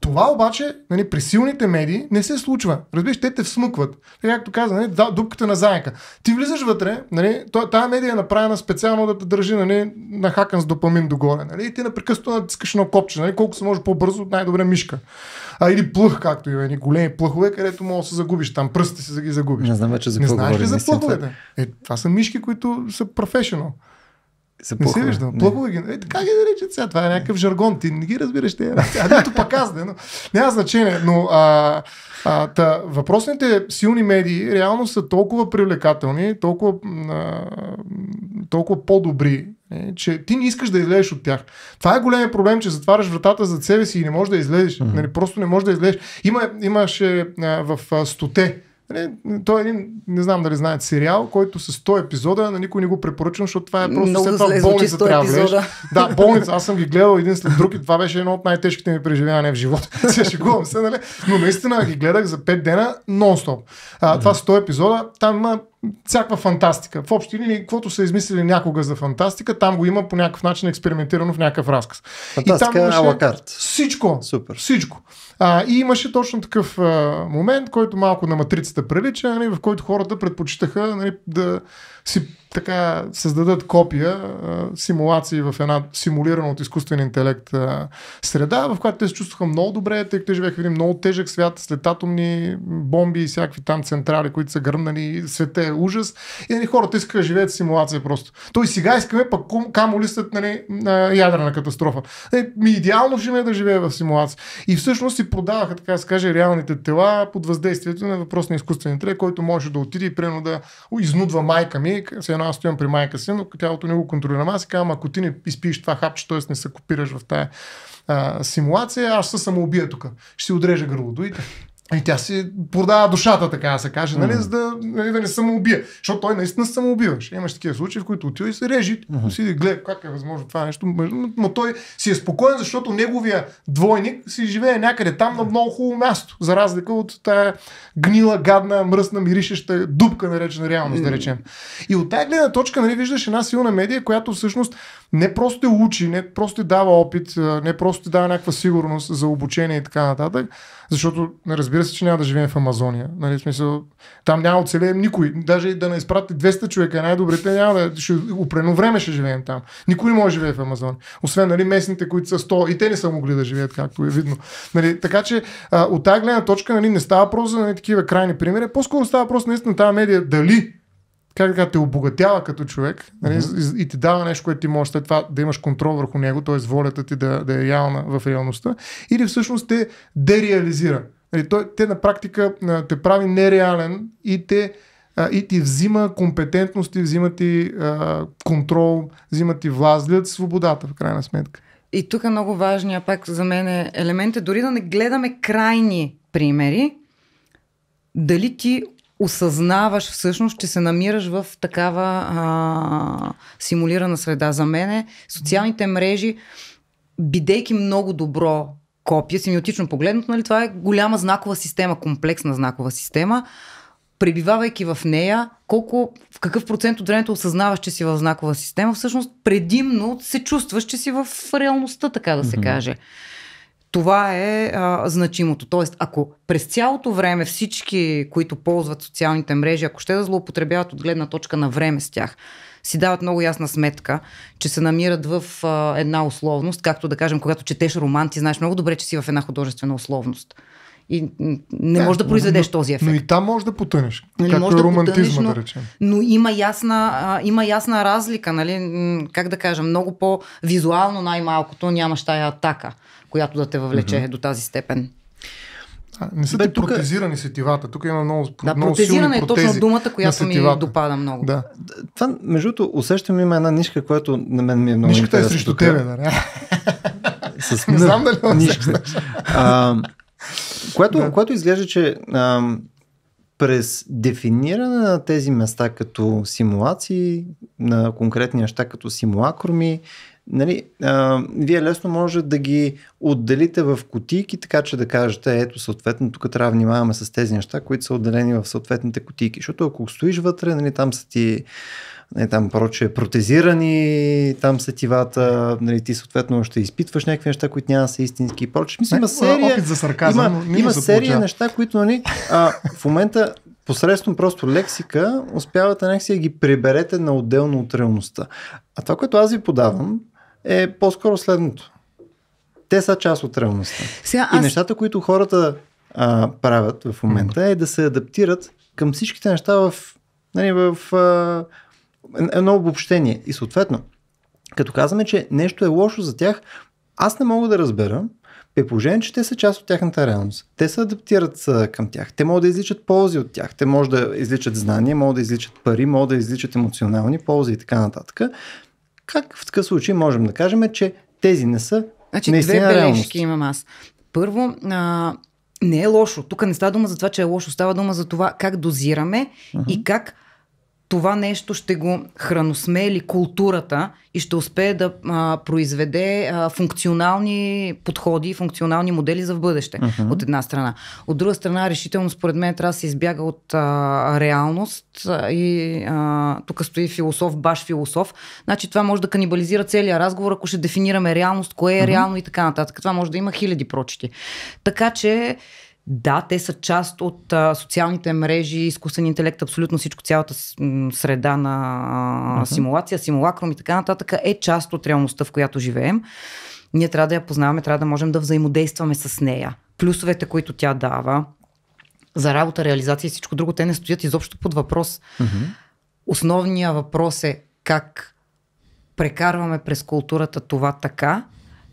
Това обаче нали, при силните медии не се случва. Разбираш, те те всмъкват. Те, както каза, нали, дупката на заека. Ти влизаш вътре, нали, тази медия е направена специално да те държи нали, хакан с допамин догоре. Нали, и ти напрекъснато натискаш на копче, нали, колко се може по-бързо от най-добре мишка а или плъх, както има едни големи плъхове, където мога да се загубиш. Там пръстите си да ги загубиш. Не знам вече за Не знаеш говори, ли за плъховете? Е, това са мишки, които са професионал. Са не си виждам. Плъхове ги. Е, така ги наричат сега. Това е някакъв жаргон. Ти не ги разбираш. Те, а нито пък аз, но няма значение. Но а, а, та, въпросните силни медии реално са толкова привлекателни, толкова, а, толкова по-добри е, че ти не искаш да излезеш от тях. Това е големия проблем, че затваряш вратата зад себе си и не можеш да излезеш. Mm-hmm. Нали, просто не можеш да излезеш. Има, имаше а, в а, стоте Нали, той е един, не знам дали знаете, сериал, който с 100 епизода, на никой не го препоръчвам, защото това е просто Много след това болница трябва да Да, болница, аз съм ги гледал един след друг и това беше едно от най-тежките ми преживявания в живота. Се шегувам се, нали? Но наистина ги гледах за 5 дена нон-стоп. А, това 100 епизода, там има всякаква фантастика. В общи линии, каквото са измислили някога за фантастика, там го има по някакъв начин експериментирано в някакъв разказ. Фантастика и там имаше... Всичко. Супер. Всичко. А, и имаше точно такъв а, момент, който малко на матрицата прилича, нали, в който хората предпочитаха нали, да си така създадат копия, симулации в една симулирана от изкуствен интелект среда, в която те се чувстваха много добре, тъй като те живееха в един много тежък свят след атомни бомби и всякакви там централи, които са гръмнани, света е ужас. И нали, хората искаха да живеят в симулация просто. Той сега искаме пък камо ли след нали, ядрена катастрофа. Нали, ми идеално ще ме е да живее в симулация. И всъщност си продаваха, така да се каже, реалните тела под въздействието на въпрос на изкуствен интелект, който може да отиде и примерно да изнудва майка ми, с едно аз стоям при майка си, но тялото не го контролира. Аз си казвам, ако ти не изпиеш това хапче, т.е. не се копираш в тая а, симулация, аз се самоубия тук. Ще си отрежа гърлото. И и тя си продава душата, така да се каже, нали, за да, нали, да не самоубие. Защото той наистина самоубиваш. Имаш такива случаи, в които отива и се режи. Mm-hmm. Си гледа как е възможно това нещо. Но той си е спокоен, защото неговия двойник си живее някъде там на много хубаво място. За разлика от тая гнила, гадна, мръсна, миришеща дупка, наречена реалност, mm-hmm. да речем. И от тази гледна точка, нали, виждаш една силна медия, която всъщност не просто те учи, не просто те дава опит, не просто те дава някаква сигурност за обучение и така нататък. Защото, нали, разбира разбира се, че няма да живеем в Амазония. Нали, смисъл, там няма оцелеем никой. Даже и да не изпрати 200 човека, е най-добрите няма да... Ще, упрено време ще живеем там. Никой не може да живее в Амазония. Освен нали, местните, които са 100 и те не са могли да живеят, както е видно. Нали, така че а, от тази гледна точка нали, не става просто за нали, такива крайни примери. По-скоро става просто наистина тази медия дали как така те обогатява като човек нали, mm-hmm. и, и ти дава нещо, което ти можеш след това да имаш контрол върху него, т.е. волята ти да, да е реална в реалността, или всъщност те дереализира. Нали, той, те на практика те прави нереален и те и ти взима компетентности, взима ти а, контрол, взима ти власт, гледат свободата в крайна сметка. И тук е много важния пак за мен е елемент е дори да не гледаме крайни примери, дали ти осъзнаваш всъщност, че се намираш в такава а, симулирана среда. За мен е социалните мрежи, бидейки много добро копия, семиотично погледнато, нали, това е голяма знакова система, комплексна знакова система. Пребивавайки в нея, колко, в какъв процент от времето осъзнаваш, че си в знакова система, всъщност предимно се чувстваш, че си в реалността, така да се mm-hmm. каже. Това е а, значимото. Тоест, ако през цялото време всички, които ползват социалните мрежи, ако ще да злоупотребяват от гледна точка на време с тях, си дават много ясна сметка, че се намират в а, една условност, както да кажем, когато четеш роман, ти знаеш много добре, че си в една художествена условност. И не да, можеш да произведеш но, този ефект. Но и там можеш да потънеш. Нали, както може е романтизма, да, потънеш, но, да речем. Но има ясна, а, има ясна разлика, нали? Как да кажа, много по-визуално най-малкото нямаш тая атака, която да те въвлече mm-hmm. до тази степен. А, не са Бе, ти тука... протезирани сетивата. Тук има много, да, много протезиране е точно думата, която ми допада много. Да. Това, между другото, усещам има една нишка, която на мен ми е много Нишката е срещу тук. тебе, да. С... Не знам дали нишка. а, което, да. което изглежда, че а, през дефиниране на тези места като симулации, на конкретни неща като симулакроми, нали, а, вие лесно може да ги отделите в кутийки, така че да кажете, ето съответно тук трябва да внимаваме с тези неща, които са отделени в съответните кутийки, защото ако стоиш вътре, нали, там са ти нали, там проче протезирани, там са тивата, нали, ти съответно ще изпитваш някакви неща, които няма да са истински и проче. Мисля, има серия, опит за сарказъм, има, има серия неща, които нали, а, в момента посредством просто лексика успявате някакси да ги приберете на отделно от реалността. А това, което аз ви подавам, е по-скоро следното. Те са част от реалността. Сега, аз... И нещата, които хората а, правят в момента е да се адаптират към всичките неща в, нали, в а, едно обобщение. И съответно, като казваме, че нещо е лошо за тях, аз не мога да разбера, при положение, че те са част от тяхната реалност. Те се адаптират към тях. Те могат да изличат ползи от тях. Те могат да изличат знания, могат да изличат пари, могат да изличат емоционални ползи и така нататък. Как в такъв случай можем да кажем, че тези не са Значи две бележки реалност. имам аз. Първо, а, не е лошо. Тук не става дума за това, че е лошо. Става дума за това как дозираме uh-huh. и как това нещо ще го храносмели културата и ще успее да а, произведе а, функционални подходи, функционални модели за в бъдеще, uh-huh. от една страна. От друга страна, решително според мен трябва да се избяга от а, реалност и а, тук стои философ, баш философ. Значи това може да канибализира целият разговор, ако ще дефинираме реалност, кое е uh-huh. реално и така нататък. Това може да има хиляди прочети. Така че да, те са част от а, социалните мрежи, изкусен интелект, абсолютно всичко, цялата среда на а, uh-huh. симулация, симулакрум и така нататък е част от реалността, в която живеем. Ние трябва да я познаваме, трябва да можем да взаимодействаме с нея. Плюсовете, които тя дава за работа, реализация и всичко друго, те не стоят изобщо под въпрос. Uh-huh. Основният въпрос е как прекарваме през културата това така,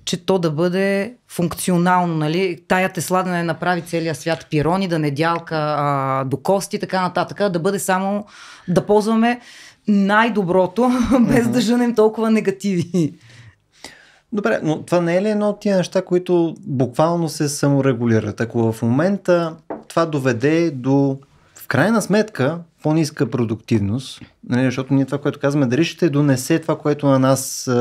че то да бъде функционално, нали? Тая Тесла да не направи целия свят пирони, да не дялка а, до кости, така нататък, да бъде само да ползваме най-доброто, mm-hmm. без да женем толкова негативи. Добре, но това не е ли едно от тия неща, които буквално се саморегулират? Ако в момента това доведе до, в крайна сметка, по-ниска продуктивност, нали, защото ние това, което казваме, дали ще донесе това, което на нас а,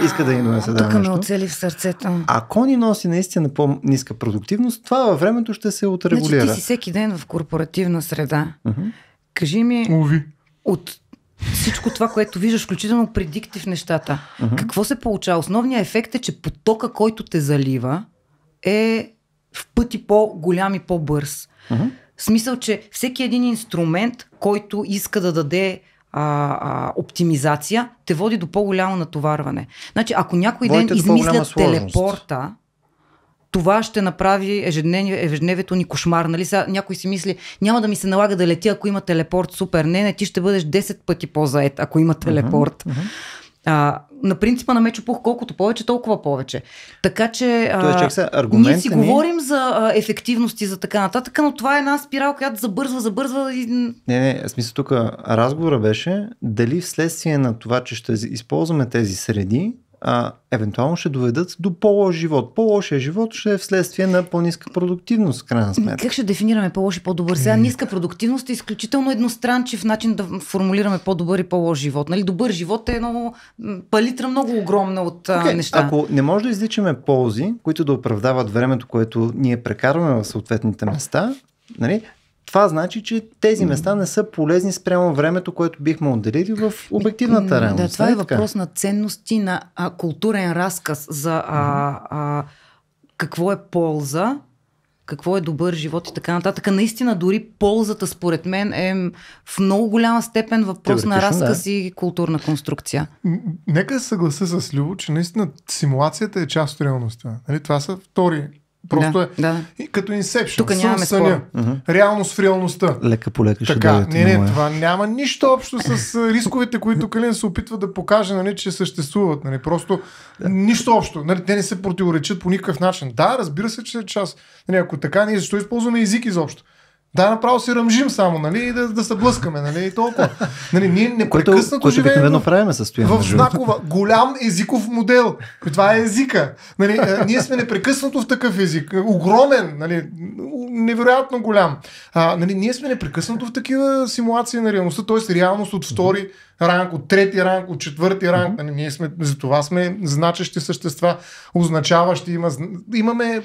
а, иска да ни донесе. Да, Тук ме оцели в сърцето. Ако ни носи наистина по-ниска продуктивност, това във времето ще се отрегулира. Значи, ти си всеки ден в корпоративна среда. Uh-huh. Кажи ми, Уви. от всичко това, което виждаш, включително предиктив нещата, uh-huh. какво се получава? Основният ефект е, че потока, който те залива, е в пъти по-голям и по-бърз. Uh-huh. В смисъл, че всеки един инструмент, който иска да даде а, а, оптимизация, те води до по-голямо натоварване. Значи, ако някой Водите ден измисля телепорта, това ще направи ежедневието ни кошмар. Нали? Сега някой си мисли, няма да ми се налага да летя, ако има телепорт, супер. Не, не, ти ще бъдеш 10 пъти по-заед, ако има телепорт. Uh-huh, uh-huh. А, на принципа на Мечопух, колкото повече, толкова повече. Така че а, Тоест, чак ние си ни... говорим за а, ефективност и за така нататък, но това е една спирал, която забързва, забързва и... Не, не, в смисъл тук разговора беше дали вследствие на това, че ще използваме тези среди, а, евентуално ще доведат до по-лош живот. По-лошия живот ще е вследствие на по-ниска продуктивност, в крайна сметка. Как ще дефинираме по-лош и по-добър? Сега ниска продуктивност е изключително едностранчив начин да формулираме по-добър и по-лош живот. Нали, добър живот е едно палитра много огромна от okay, неща. Ако не може да изличаме ползи, които да оправдават времето, което ние прекарваме в съответните места, нали, това значи, че тези места не са полезни спрямо времето, което бихме отделили в обективната реалност. Да, това е нали въпрос на ценности, на а, културен разказ за а, а, какво е полза, какво е добър живот и така нататък. Наистина, дори ползата, според мен, е в много голяма степен въпрос на разказ да. и културна конструкция. Нека се съглася с Любо, че наистина симулацията е част от реалността. Нали? Това са втори Просто да, е да. И като инсепшн. Тук нямаме спор. съня. Uh-huh. Реалност в реалността. Лека по лека така, ще дадете, Не, не, това няма нищо общо с рисковете, които Калин се опитва да покаже, нали, че съществуват. Нали. Просто да. нищо общо. Нали, те не се противоречат по никакъв начин. Да, разбира се, че, е част. нали, ако така, ние защо използваме език изобщо? Да, направо си ръмжим само, нали, и да, да се блъскаме, нали, и толкова. Нали, ние непрекъснато живеем в, в, в знакова, голям езиков модел. Това е езика. Нали, е, ние сме непрекъснато в такъв език. Е, огромен, нали, невероятно голям. А, нали, ние сме непрекъснато в такива симулации на реалността, т.е. реалност от втори ранг, от трети ранг, от четвърти ранг. Mm-hmm. Ние сме, за това сме значещи същества, означаващи. Има, имаме,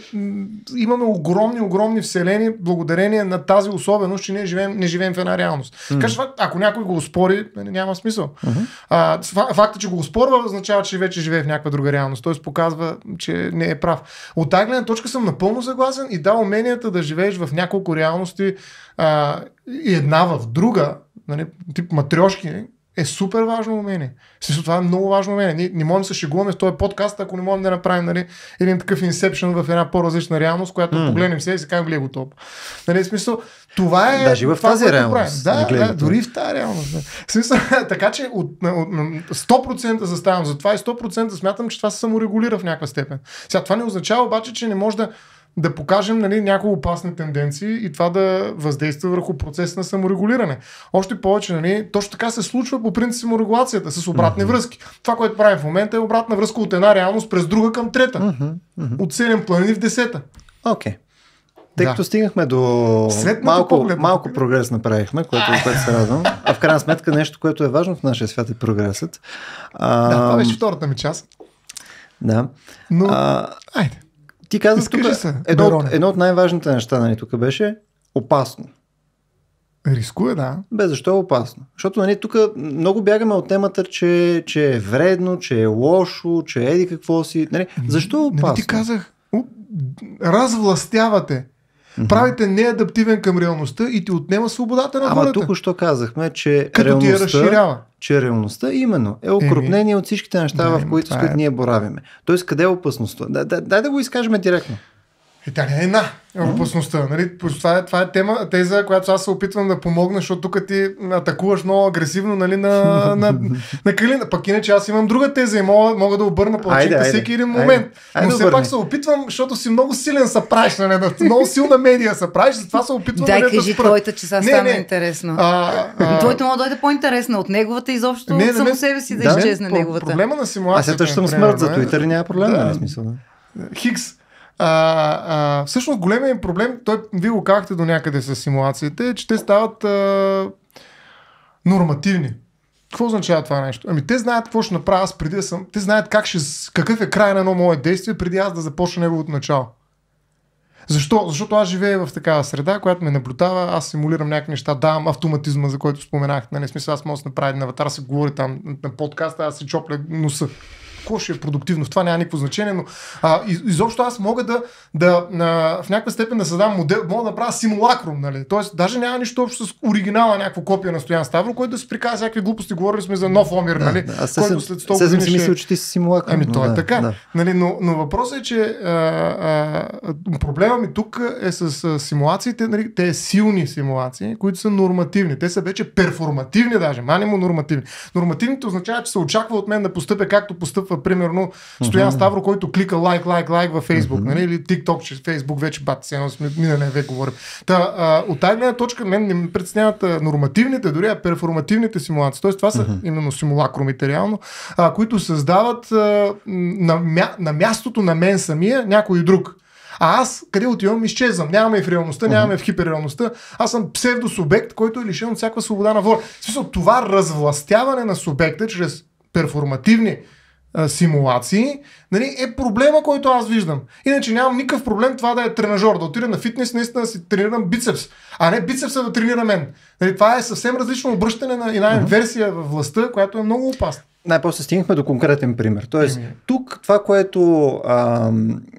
имаме огромни, огромни вселени, благодарение на тази особеност, че ние живеем, не живеем в една реалност. Mm-hmm. Каш, ако някой го спори, нали, няма смисъл. Mm-hmm. А, факта, че го спорва, означава, че вече живее в някаква друга реалност. Тоест показва, че не е прав. От тази гледна точка съм напълно съгласен и да, уменията да живееш в няколко реалности а, и една в друга, нали, тип матрешки, е супер важно умение. Смисъл, това е много важно умение. Ние не можем да се шегуваме в този подкаст, ако не можем да направим нали, един такъв инсепшн в една по-различна реалност, която mm. погледнем се и се казвам, гледай го топ. Нали, смисъл, това е. Даже в това, реалност. Да, да, да, дори в тази реалност. Да. Смисъл, така че от, от, 100% заставам за това и 100% смятам, че това се саморегулира в някаква степен. Сега това не означава обаче, че не може да да покажем нали, някои опасни тенденции и това да въздейства върху процеса на саморегулиране. Още повече, нали, точно така се случва по принцип саморегулацията с обратни mm-hmm. връзки. Това, което правим в момента е обратна връзка от една реалност през друга към трета. Mm-hmm. Mm-hmm. От 7 планини в 10. Окей. Okay. Тъй да. като стигнахме до Светното малко, поглед, малко нали? прогрес направихме, което, е което се радвам. А в крайна сметка нещо, което е важно в нашия свят е прогресът. А, да, това беше втората ми част. Да. Но, а, айде. Ти каза тук, се, едно, от, едно от най-важните неща нали, тук беше опасно. Рискува, да. Бе, защо е опасно? Защото нали, тук много бягаме от темата, че, че е вредно, че е лошо, че еди какво си. Нали, защо е нали опасно? не ти казах, развластявате. Mm-hmm. Правите неадаптивен към реалността и ти отнема свободата на хората. Ама тук що казахме, че Като реалността, ти я разширява. че реалността именно е окрупнение от всичките неща, да, в които с е. ние боравиме. Тоест къде е опасността? Дай, дай да го изкажем директно. И е, тя не е една опасността. Mm-hmm. Нали? Това, е, това е тема, теза, която аз се опитвам да помогна, защото тук ти атакуваш много агресивно нали, на, на, на Калина. Пък иначе аз имам друга теза и мога, мога да обърна пълчинка всеки един момент. Айде, айде, Но все пак се опитвам, защото си много силен са правиш, нали, много силна медия са правиш, затова се опитвам Дай, нали, кажи спра... твоята, че сега стана не. интересно. А, а... Твоето мога да дойде по-интересна от неговата изобщо, не, от само себе си да, да изчезне неговата. Проблема на симулацията. А след ще съм е смърт за е. Twitter, няма проблем. Нали, да. Хикс, а, а, всъщност големият им проблем, той, вие го казахте до някъде с симулациите, е, че те стават а, нормативни. Какво означава това нещо? Ами те знаят какво ще направя аз преди да съм. Те знаят как ще, какъв е край на едно мое действие преди аз да започна неговото начало. Защо? Защото аз живея в такава среда, която ме наблюдава, аз симулирам някакви неща, давам автоматизма, за който споменах. Нали, смисъл, аз мога да направя на аватар, се говори там на подкаста, аз си чопля носа лошо, ще е продуктивно. В това няма никакво значение, но а, из, изобщо аз мога да, да на, в някаква степен да създам модел, мога да правя симулакрум, нали? Тоест, даже няма нищо общо с оригинала, някаква копия на Стоян Ставро, който да се приказва всякакви глупости. Говорили сме за нов Омир, да, нали? Да, аз който след толкова години си мисля, че ти си симулакрум. Ами, то е да, така. Да. Нали? Но, но въпросът е, че а, а, проблема ми тук е с а, симулациите, нали? те е силни симулации, които са нормативни. Те са вече перформативни даже, манимо нормативни. Нормативните означава, че се очаква от мен да постъпя както постъпва примерно, Стоян Ставро, който клика лайк, лайк, лайк във Фейсбук, нали? или TikTok, че фейсбук вече бат, сега сме минали, век говорим. Та, а, от тази гледна точка мен не ме притесняват нормативните, дори а перформативните симулации. Тоест, това са именно симулакромите реално, а, които създават а, на, мя, на мястото на мен самия някой друг. А аз къде отивам, изчезвам. Нямаме в реалността, uh-huh. нямаме в хиперреалността. Аз съм псевдосубект, който е лишен от всяка свобода на воля. В смисъл, това развластяване на субекта чрез перформативни а, симулации, нали, е проблема, който аз виждам. Иначе нямам никакъв проблем това да е тренажор, да отида на фитнес, наистина да си тренирам бицепс, а не бицепса да тренира мен. Нали, това е съвсем различно обръщане на една версия в властта, която е много опасна. Най-после стигнахме до конкретен пример. Тоест, mm-hmm. тук това, което а,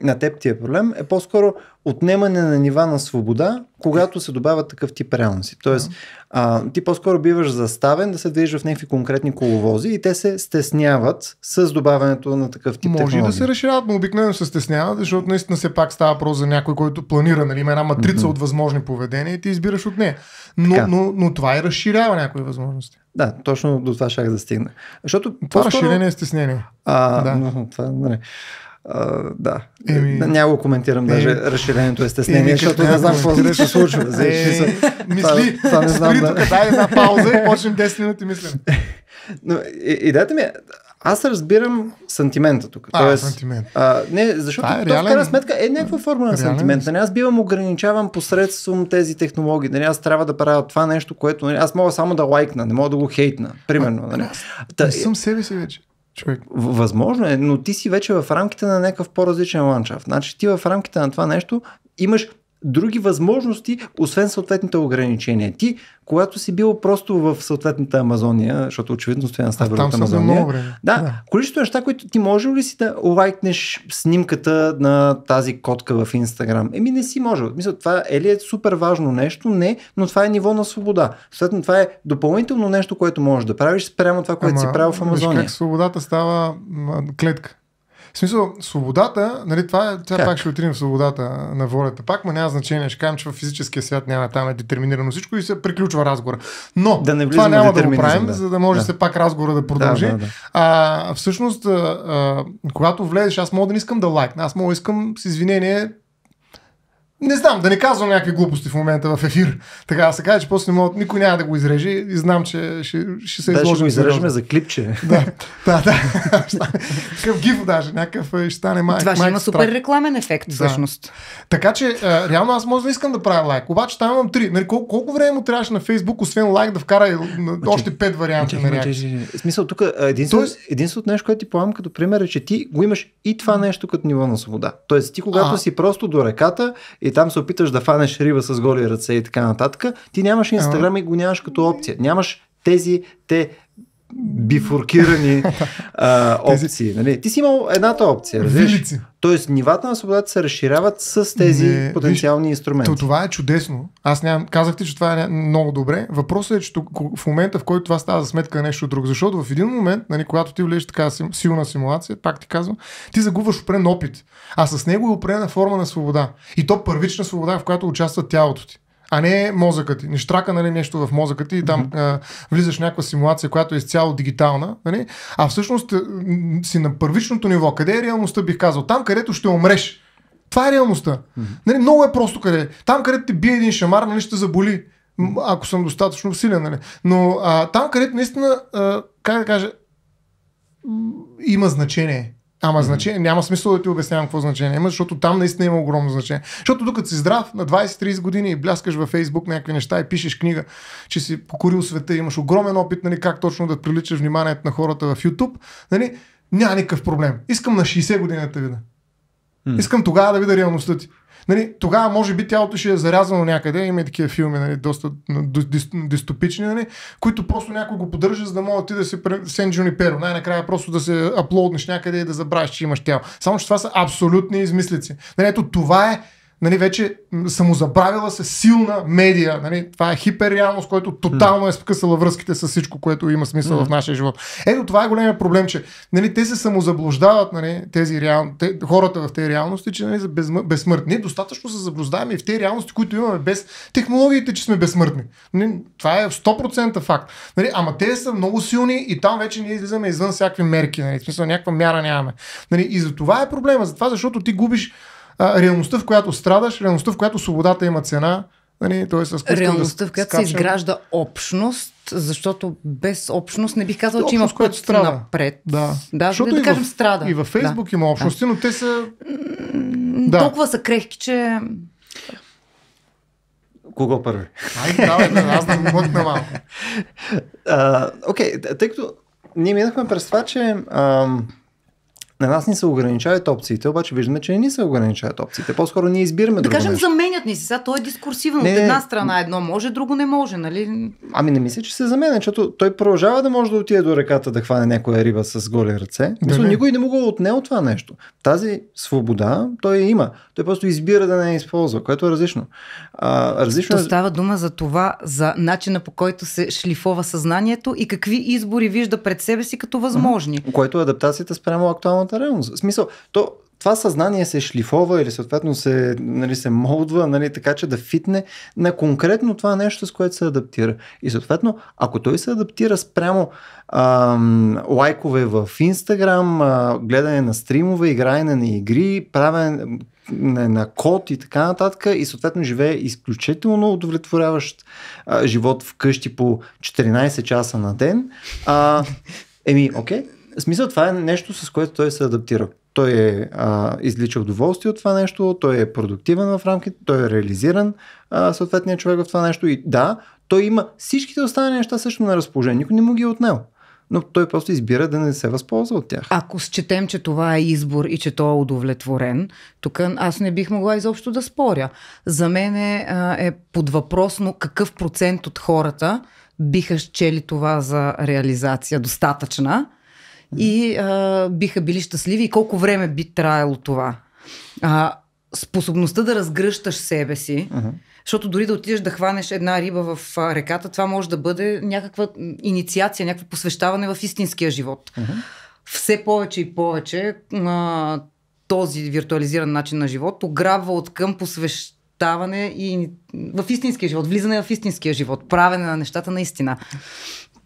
на теб ти е проблем, е по-скоро отнемане на нива на свобода, когато се добавят такъв тип реалности. Тоест, а, ти по-скоро биваш заставен да се движиш в някакви конкретни коловози и те се стесняват с добавянето на такъв тип Може технологии. да се разширяват, но обикновено се стесняват, защото наистина се пак става про за някой, който планира, нали, има една матрица mm-hmm. от възможни поведения и ти избираш от нея. Но, но, но това и разширява някои възможности. Да, точно до това шах да стигна. Защото това разширение е стеснение. А, да. но, това, не. Нали. Uh, да. Еми... Няма го коментирам Еми... даже разширението е стеснение, защото не знам какво се случва. Е... Мисли, това, това не знам, спри да. тук, дай една пауза и почнем 10 минути мислим. Но, и, идеята ми е, аз разбирам сантимента тук. А, Тоест, сантимент. А, не, защото това е реален... в крайна сметка е някаква форма на сантимент. Нали, аз бивам ограничаван посредством тези технологии. Нали, аз трябва да правя това нещо, което нали, аз мога само да лайкна, не мога да го хейтна. Примерно. Нали. аз... Та, не съм себе си вече човек. Възможно е, но ти си вече в рамките на някакъв по-различен ландшафт. Значи ти в рамките на това нещо имаш други възможности, освен съответните ограничения. Ти, когато си бил просто в съответната Амазония, защото очевидно стоя на Ставро от Амазония, да, да, количество неща, които ти може ли си да лайкнеш снимката на тази котка в Инстаграм? Еми не си може. Мисля, това е ли е супер важно нещо? Не, но това е ниво на свобода. Съответно, това е допълнително нещо, което можеш да правиш спрямо това, което Ама, си правил в Амазония. Виж как свободата става клетка. В смисъл, свободата, нали, това, тя е- пак ще отидем в свободата на волята. Пак, но няма значение. Ще кажем, че в физическия свят няма там е детерминирано всичко и се приключва разговора. Но да не това няма да го правим, да. за да може да. се пак разговора да продължи. Да, да, да. А, всъщност, а, а, когато влезеш, аз мога да не искам да лайкна, аз мога да искам с извинение не знам, да не казвам някакви глупости в момента в ефир. Така да се каже, че после не мога, никой няма да го изрежи и знам, че ще, ще се изложим. Да, ще го за клипче. Да, да, да. Такъв гиф даже, някакъв е, ще стане май. Това ще има супер рекламен ефект, да. всъщност. Така че, реално аз може да искам да правя лайк, обаче там имам три. Нали, колко, колко време му трябваше на Фейсбук, освен лайк, да вкара още пет варианта на реакция? Смисъл, тук единствено, Тоест... единственото нещо, което ти поемам като пример е, че ти го имаш и това нещо като ниво на свобода. Тоест, ти когато си просто до реката и и там се опиташ да фанеш риба с голи ръце и така нататък, ти нямаш Инстаграм и го нямаш като опция. Нямаш тези, те бифуркирани а, опции. Нали? Ти си имал едната опция, разбираш? Тоест, нивата на свободата се разширяват с тези не, потенциални виж, инструменти. То, това е чудесно. Аз нямам, ти, че това е много добре. Въпросът е, че в момента, в който това става за сметка на нещо друго, защото в един момент, нали, когато ти влезеш така силна симулация, пак ти казвам, ти загубваш опрен опит. А с него е опрена форма на свобода. И то първична свобода, в която участва тялото ти а не мозъка ти. Не штрака нали, нещо в мозъка ти и там mm-hmm. а, влизаш в някаква симулация, която е изцяло дигитална. Нали? А всъщност си на първичното ниво. Къде е реалността, бих казал? Там, където ще умреш. Това е реалността. Mm-hmm. Нали, много е просто къде. Там, където ти бие един шамар, нали, ще заболи. Ако съм достатъчно силен. Нали? Но а, там, където наистина, а, как да кажа, има значение. Ама mm-hmm. значение, няма смисъл да ти обяснявам какво значение има, защото там наистина има огромно значение. Защото докато си здрав на 20-30 години и бляскаш във Фейсбук някакви неща и пишеш книга, че си покорил света, и имаш огромен опит, нали, как точно да приличаш вниманието на хората в YouTube, нали, няма никакъв проблем. Искам на 60 години да те видя. Mm. Искам тогава да видя реалността ти. Нали, тогава може би тялото ще е зарязано някъде, има и такива филми, нали, доста дистопични, нали, които просто някой го поддържа, за да могат ти да се Сен Джуниперо. Най-накрая просто да се аплоднеш някъде и да забравиш, че имаш тяло. Само, че това са абсолютни измислици. Нали, ето това е нали, вече самозабравила се силна медия. Нали, това е хиперреалност, който тотално е скъсала връзките с всичко, което има смисъл mm-hmm. в нашия живот. Ето това е големия проблем, че нали, те се самозаблуждават, нали, тези реал... те, хората в тези реалности, че нали, за без... Ние Достатъчно се заблуждаваме и в тези реалности, които имаме без технологиите, че сме безсмъртни. Нали, това е 100% факт. Нали, ама те са много силни и там вече ние излизаме извън всякакви мерки. Нали, в смисъл, някаква мяра нямаме. Нали, и за това е проблема. За това, защото ти губиш а, реалността, в която страдаш, реалността, в която свободата има цена. Нали, той аз реалността, да в която скачам. се изгражда общност, защото без общност не бих казал, че има път страда. напред. Да, да защото да, да кажем в, страда. И във Фейсбук да. има общности, да. но те са... Да. Толкова са крехки, че... Кого първи? Ай, давай, да, аз да мъкна малко. Окей, тъй като ние минахме през това, че... Uh, на нас ни се ограничават опциите, обаче виждаме, че не ни се ограничават опциите. По-скоро ние избираме. Да кажем, нещо. заменят ни се. Сега то е дискурсивно. Не, От една страна едно може, друго не може, нали? Ами не мисля, че се заменя, защото той продължава да може да отиде до реката да хване някоя риба с голи ръце. Мисля, никой не му го е отне от това нещо. Тази свобода той има. Той просто избира да не я използва, което е различно. А, различно... Е- то става дума за това, за начина по който се шлифова съзнанието и какви избори вижда пред себе си като възможни. Което е адаптацията спрямо актуалната реалната реалност. В смисъл, то, това съзнание се шлифова или съответно се, нали, се молдва, нали, така че да фитне на конкретно това нещо, с което се адаптира. И съответно, ако той се адаптира спрямо ам, лайкове в Инстаграм, гледане на стримове, играене на игри, правене на код и така нататък и съответно живее изключително удовлетворяващ а, живот вкъщи по 14 часа на ден, а, еми, окей, okay, смисъл, това е нещо, с което той се адаптира. Той е, а, излича удоволствие от това нещо, той е продуктивен в рамките, той е реализиран а, съответния човек в това нещо и да, той има всичките останали неща също на разположение. Никой не му ги е отнел но той просто избира да не се възползва от тях. Ако счетем, че това е избор и че той е удовлетворен, тук аз не бих могла изобщо да споря. За мен е, е под въпросно какъв процент от хората биха счели това за реализация достатъчна, и а, биха били щастливи и колко време би траяло това. А, способността да разгръщаш себе си, uh-huh. защото дори да отидеш да хванеш една риба в реката, това може да бъде някаква инициация, някакво посвещаване в истинския живот. Uh-huh. Все повече и повече а, този виртуализиран начин на живот ограбва от към посвещаване и в истинския живот, влизане в истинския живот, правене на нещата наистина.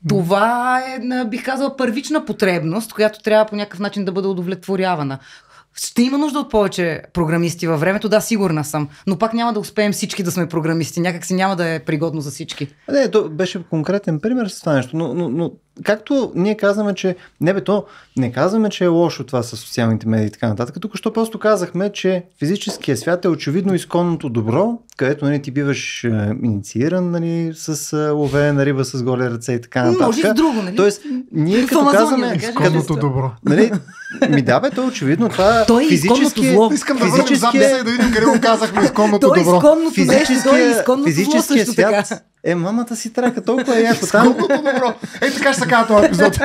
Това е, бих казала, първична потребност, която трябва по някакъв начин да бъде удовлетворявана. Ще има нужда от повече програмисти във времето, да, сигурна съм. Но пак няма да успеем всички да сме програмисти. Някак си няма да е пригодно за всички. Не, то беше конкретен пример с това нещо, но, но, но както ние казваме, че не бе то, не казваме, че е лошо това с социалните медии и така нататък, тук що просто казахме, че физическия свят е очевидно изконното добро, където нали, ти биваш е, иницииран нали, с е, лове на риба с голи ръце и така нататък. Може и друго, нали? Тоест, ние като Амазония, казваме... Да изконното добро. Нали, ми да, бе, то е очевидно. Това Той е физически... Зло. Искам да върнем записа е- и да видим къде го казахме изконното добро. Той е изконното физическия, той е, е- изконното физическия свят е мамата си трака, толкова е яко. Там... добро. Ей така ще се казва този епизод.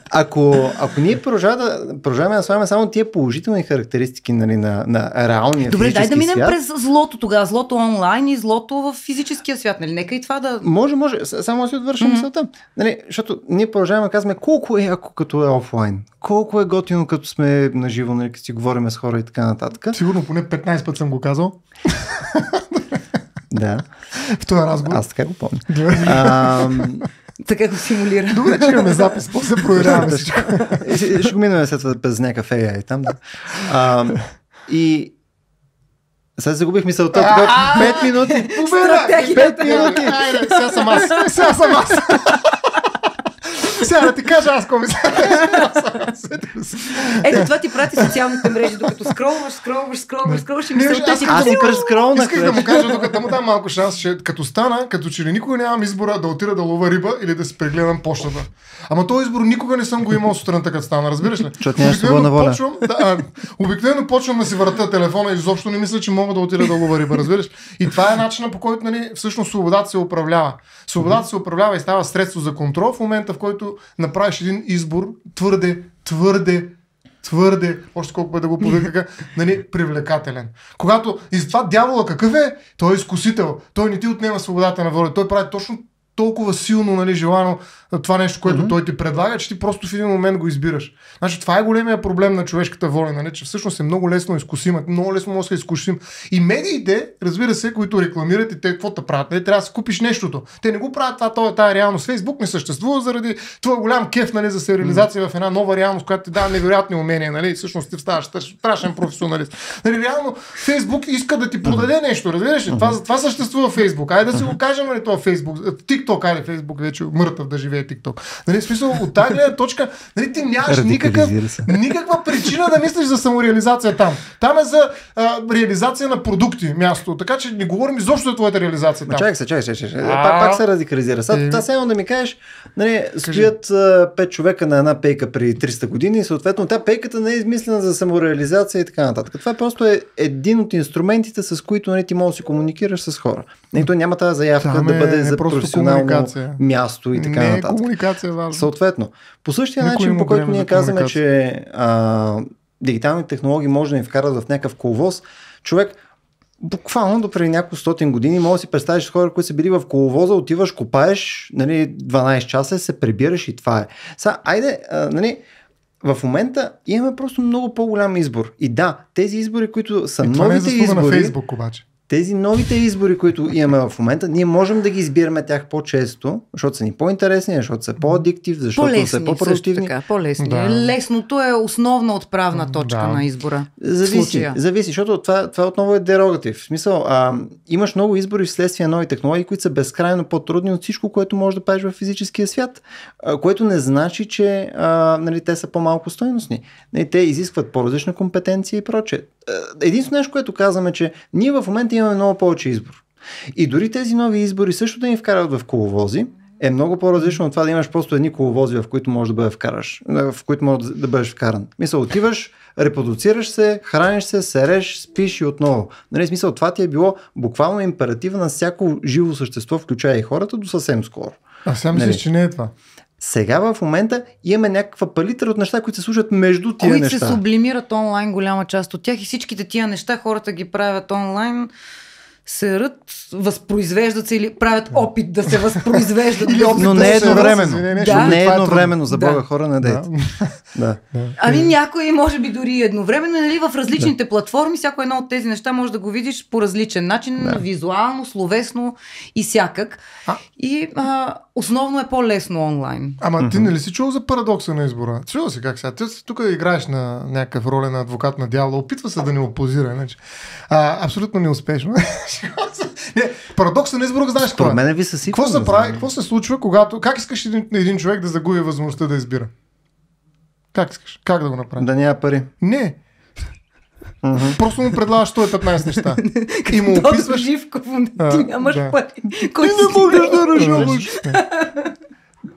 ако, ако ние продължаваме да, слагаме само тия положителни характеристики нали, на, на реалния Добре, дай да минем свят, през злото тогава. Злото онлайн и злото в физическия свят. Нали? Нека и това да... Може, може. Само да си отвършим mm-hmm. мисълта. Нали, защото ние продължаваме да казваме колко е ако като е офлайн. Колко е готино като сме наживо, нали, като си говорим с хора и така нататък. Сигурно поне 15 път съм го казал. Да. В този разговор. Аз така го помня. А, така го симулира. Добре, че имаме запис, после проверяваме. всичко. ще го минем след това без някакъв AI там. Да. А, и сега загубих мисълта. Тогава 5 минути. 5 минути. сега съм аз. Сега съм аз. Сега да ти кажа аз мисля. Ето това ти прати социалните мрежи, докато скролваш, скролваш, скролваш, скролваш и мисълта си. Аз скролна. Исках да му кажа, докато му дам малко шанс, че като стана, като че ли никога нямам избора да отида да лова риба или да си прегледам почтата. Ама този избор никога не съм го имал сутринта, като стана, разбираш ли? Чот, обикновено, почвам, да, обикновено почвам да си върта телефона и изобщо не мисля, че мога да отида да лова риба, разбираш? И това е начинът по който нали, всъщност свободата се управлява. Свободата се управлява и става средство за контрол в момента, в който направиш един избор твърде, твърде, твърде, още колко е да го повикаха, нали, привлекателен. Когато и затова дявола какъв е? Той е изкусител. Той не ти отнема свободата на воля. Той прави точно толкова силно нали, желано на това нещо, което mm-hmm. той ти предлага, че ти просто в един момент го избираш. Значи това е големия проблем на човешката воля, нали? че всъщност е много лесно изкусима, много лесно може да изкусим. И медиите, разбира се, които рекламират и те какво да правят, нали? трябва да си купиш нещото. Те не го правят това, това, това реалност. Фейсбук не съществува заради твоя голям кеф нали, за сериализация mm-hmm. в една нова реалност, която ти дава невероятни умения. Нали? Всъщност ти ставаш страшен професионалист. Нали, реално Фейсбук иска да ти продаде нещо, разбираш ли? Това, това съществува Фейсбук. Айде да си го кажем, нали, това Фейсбук. Тикток, айде Фейсбук вече е мъртъв да живее гледа TikTok. Нали, в смисъл, от тази гледна точка, нали, ти нямаш никакъв, никаква причина да мислиш за самореализация там. Там е за а, реализация на продукти място. Така че не говорим изобщо за твоята реализация. Там. Чакай се, чакай, чакай, чакай. Е, пак, пак се радикализира. Сега това е. само да ми кажеш, нали, стоят пет човека на една пейка при 300 години и съответно тя пейката не е измислена за самореализация и така нататък. Това просто е един от инструментите, с които нали, ти можеш да си комуникираш с хора. Не, то няма тази заявка Там е, да бъде е за професионално място и така не е нататък. комуникация важна. Съответно, по същия Никой начин, по който ние казваме, че а, дигитални технологии може да ни вкарат в някакъв коловоз, човек буквално до преди няколко стотин години може да си представиш хора, които са били в коловоза, отиваш, копаеш, нали, 12 часа, се прибираш и това е. Са, айде, а, нали, в момента имаме просто много по-голям избор. И да, тези избори, които са и новите това не е избори... на Фейсбук обаче тези новите избори, които имаме в момента, ние можем да ги избираме тях по-често, защото са ни по-интересни, защото са по-адиктив, защото по-лесни, са по-продуктивни. Така, по-лесни. Да. Лесното е основна отправна точка да. на избора. Зависи, зависи, защото това, това отново е дерогатив. В смисъл, а, имаш много избори вследствие на нови технологии, които са безкрайно по-трудни от всичко, което можеш да правиш в физическия свят, а, което не значи, че а, нали, те са по-малко стойностни. Нали, те изискват по-различна компетенция и прочее. Е, единствено нещо, което казваме, че ние в момента имаме много повече избор. И дори тези нови избори също да ни вкарат в коловози, е много по-различно от това да имаш просто едни коловози, в които можеш да бъдеш вкараш, е, в които можеш да бъдеш вкаран. Мисля, отиваш, репродуцираш се, храниш се, сереш, спиш и отново. Нали, смисъл, това ти е било буквално императива на всяко живо същество, включая и хората, до съвсем скоро. А сам нали? че не е това. Сега в момента имаме някаква палитра от неща, които се служат между тия които неща. Които се сублимират онлайн голяма част от тях и всичките тия неща хората ги правят онлайн ръд, възпроизвеждат се или правят опит да се възпроизвеждат. или опит Но не е едновременно. Да. Не е едновременно, за Бога да. хора не дейте. да. да. Ами някои може би дори едновременно, нали, в различните да. платформи, всяко едно от тези неща може да го видиш по различен начин, да. визуално, словесно и всякак. А? И а, Основно е по-лесно онлайн. Ама ти не ли си чул за парадокса на избора? Чувал си как сега? Ти тук играеш на някакъв роля на адвокат на дявола, опитва се да ни опозира, иначе. А, абсолютно неуспешно. не, парадокса на избора, знаеш какво? Е? Мене ви си. Какво се прави? Какво се случва, когато... Как искаш един, един човек да загуби възможността да избира? Как искаш? Как да го направи? Да няма пари. Не. Mm-hmm. Просто му предлагаш 115 неща. и му описваш... Живков, ти нямаш да. пари. Кой ти не можеш да решаваш.